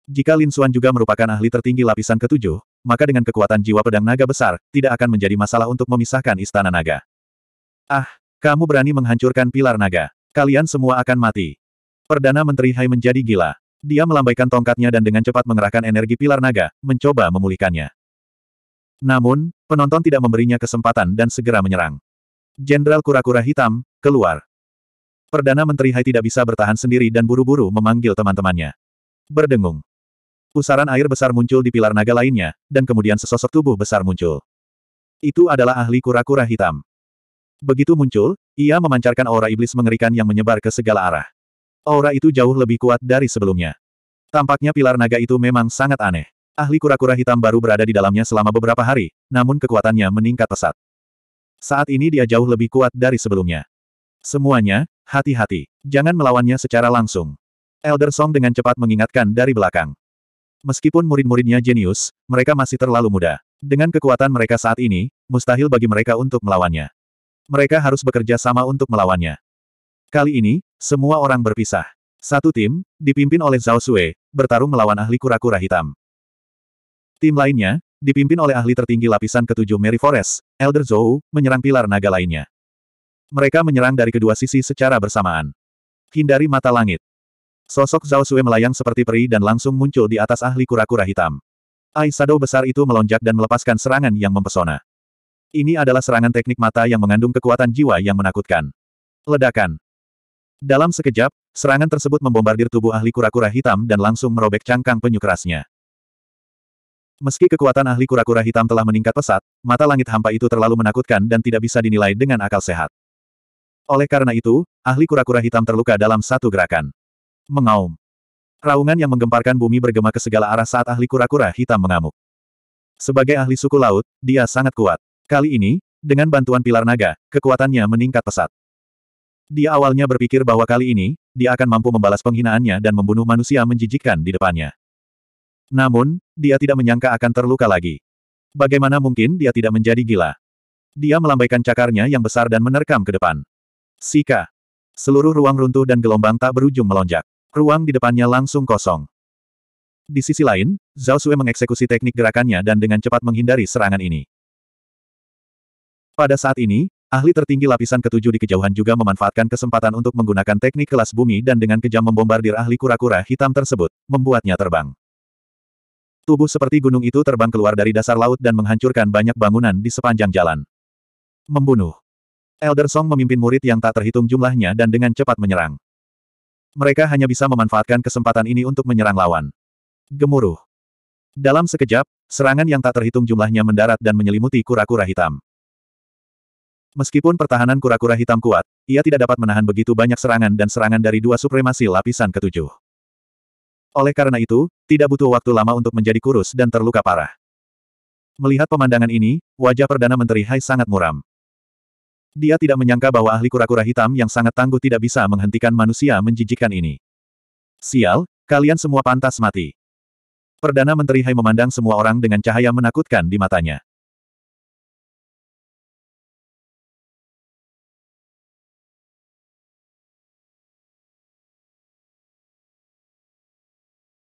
Jika Lin Xuan juga merupakan ahli tertinggi lapisan ketujuh, maka dengan kekuatan jiwa pedang naga besar, tidak akan menjadi masalah untuk memisahkan istana naga. Ah, kamu berani menghancurkan pilar naga. Kalian semua akan mati. Perdana Menteri Hai menjadi gila. Dia melambaikan tongkatnya dan dengan cepat mengerahkan energi pilar naga, mencoba memulihkannya. Namun, penonton tidak memberinya kesempatan dan segera menyerang. Jenderal kura-kura hitam, keluar. Perdana Menteri Hai tidak bisa bertahan sendiri dan buru-buru memanggil teman-temannya. Berdengung. Pusaran air besar muncul di pilar naga lainnya, dan kemudian sesosok tubuh besar muncul. Itu adalah ahli kura-kura hitam. Begitu muncul, ia memancarkan aura iblis mengerikan yang menyebar ke segala arah. Aura itu jauh lebih kuat dari sebelumnya. Tampaknya pilar naga itu memang sangat aneh. Ahli kura-kura hitam baru berada di dalamnya selama beberapa hari, namun kekuatannya meningkat pesat. Saat ini dia jauh lebih kuat dari sebelumnya. Semuanya, hati-hati. Jangan melawannya secara langsung. Elder Song dengan cepat mengingatkan dari belakang. Meskipun murid-muridnya jenius, mereka masih terlalu muda. Dengan kekuatan mereka saat ini, mustahil bagi mereka untuk melawannya. Mereka harus bekerja sama untuk melawannya. Kali ini, semua orang berpisah. Satu tim, dipimpin oleh Zhao Sui, bertarung melawan ahli kura-kura hitam. Tim lainnya, dipimpin oleh ahli tertinggi lapisan ketujuh Mary Forest, Elder Zhou, menyerang pilar naga lainnya. Mereka menyerang dari kedua sisi secara bersamaan. Hindari mata langit. Sosok Zhao Sui melayang seperti peri dan langsung muncul di atas ahli kura-kura hitam. Aisado besar itu melonjak dan melepaskan serangan yang mempesona. Ini adalah serangan teknik mata yang mengandung kekuatan jiwa yang menakutkan. Ledakan. Dalam sekejap, serangan tersebut membombardir tubuh ahli kura-kura hitam dan langsung merobek cangkang penyu kerasnya. Meski kekuatan ahli kura-kura hitam telah meningkat pesat, mata langit hampa itu terlalu menakutkan dan tidak bisa dinilai dengan akal sehat. Oleh karena itu, ahli kura-kura hitam terluka dalam satu gerakan. Mengaum. Raungan yang menggemparkan bumi bergema ke segala arah saat ahli kura-kura hitam mengamuk. Sebagai ahli suku laut, dia sangat kuat. Kali ini, dengan bantuan pilar naga, kekuatannya meningkat pesat. Dia awalnya berpikir bahwa kali ini, dia akan mampu membalas penghinaannya dan membunuh manusia menjijikkan di depannya. Namun, dia tidak menyangka akan terluka lagi. Bagaimana mungkin dia tidak menjadi gila? Dia melambaikan cakarnya yang besar dan menerkam ke depan. Sika. Seluruh ruang runtuh dan gelombang tak berujung melonjak. Ruang di depannya langsung kosong. Di sisi lain, Zhao Sui mengeksekusi teknik gerakannya dan dengan cepat menghindari serangan ini. Pada saat ini, Ahli tertinggi lapisan ketujuh di kejauhan juga memanfaatkan kesempatan untuk menggunakan teknik kelas bumi dan dengan kejam membombardir ahli kura-kura hitam tersebut, membuatnya terbang. Tubuh seperti gunung itu terbang keluar dari dasar laut dan menghancurkan banyak bangunan di sepanjang jalan. Membunuh. Elder Song memimpin murid yang tak terhitung jumlahnya dan dengan cepat menyerang. Mereka hanya bisa memanfaatkan kesempatan ini untuk menyerang lawan. Gemuruh. Dalam sekejap, serangan yang tak terhitung jumlahnya mendarat dan menyelimuti kura-kura hitam. Meskipun pertahanan kura-kura hitam kuat, ia tidak dapat menahan begitu banyak serangan dan serangan dari dua supremasi lapisan ketujuh. Oleh karena itu, tidak butuh waktu lama untuk menjadi kurus dan terluka parah. Melihat pemandangan ini, wajah Perdana Menteri Hai sangat muram. Dia tidak menyangka bahwa ahli kura-kura hitam yang sangat tangguh tidak bisa menghentikan manusia menjijikan ini. Sial, kalian semua pantas mati. Perdana Menteri Hai memandang semua orang dengan cahaya menakutkan di matanya.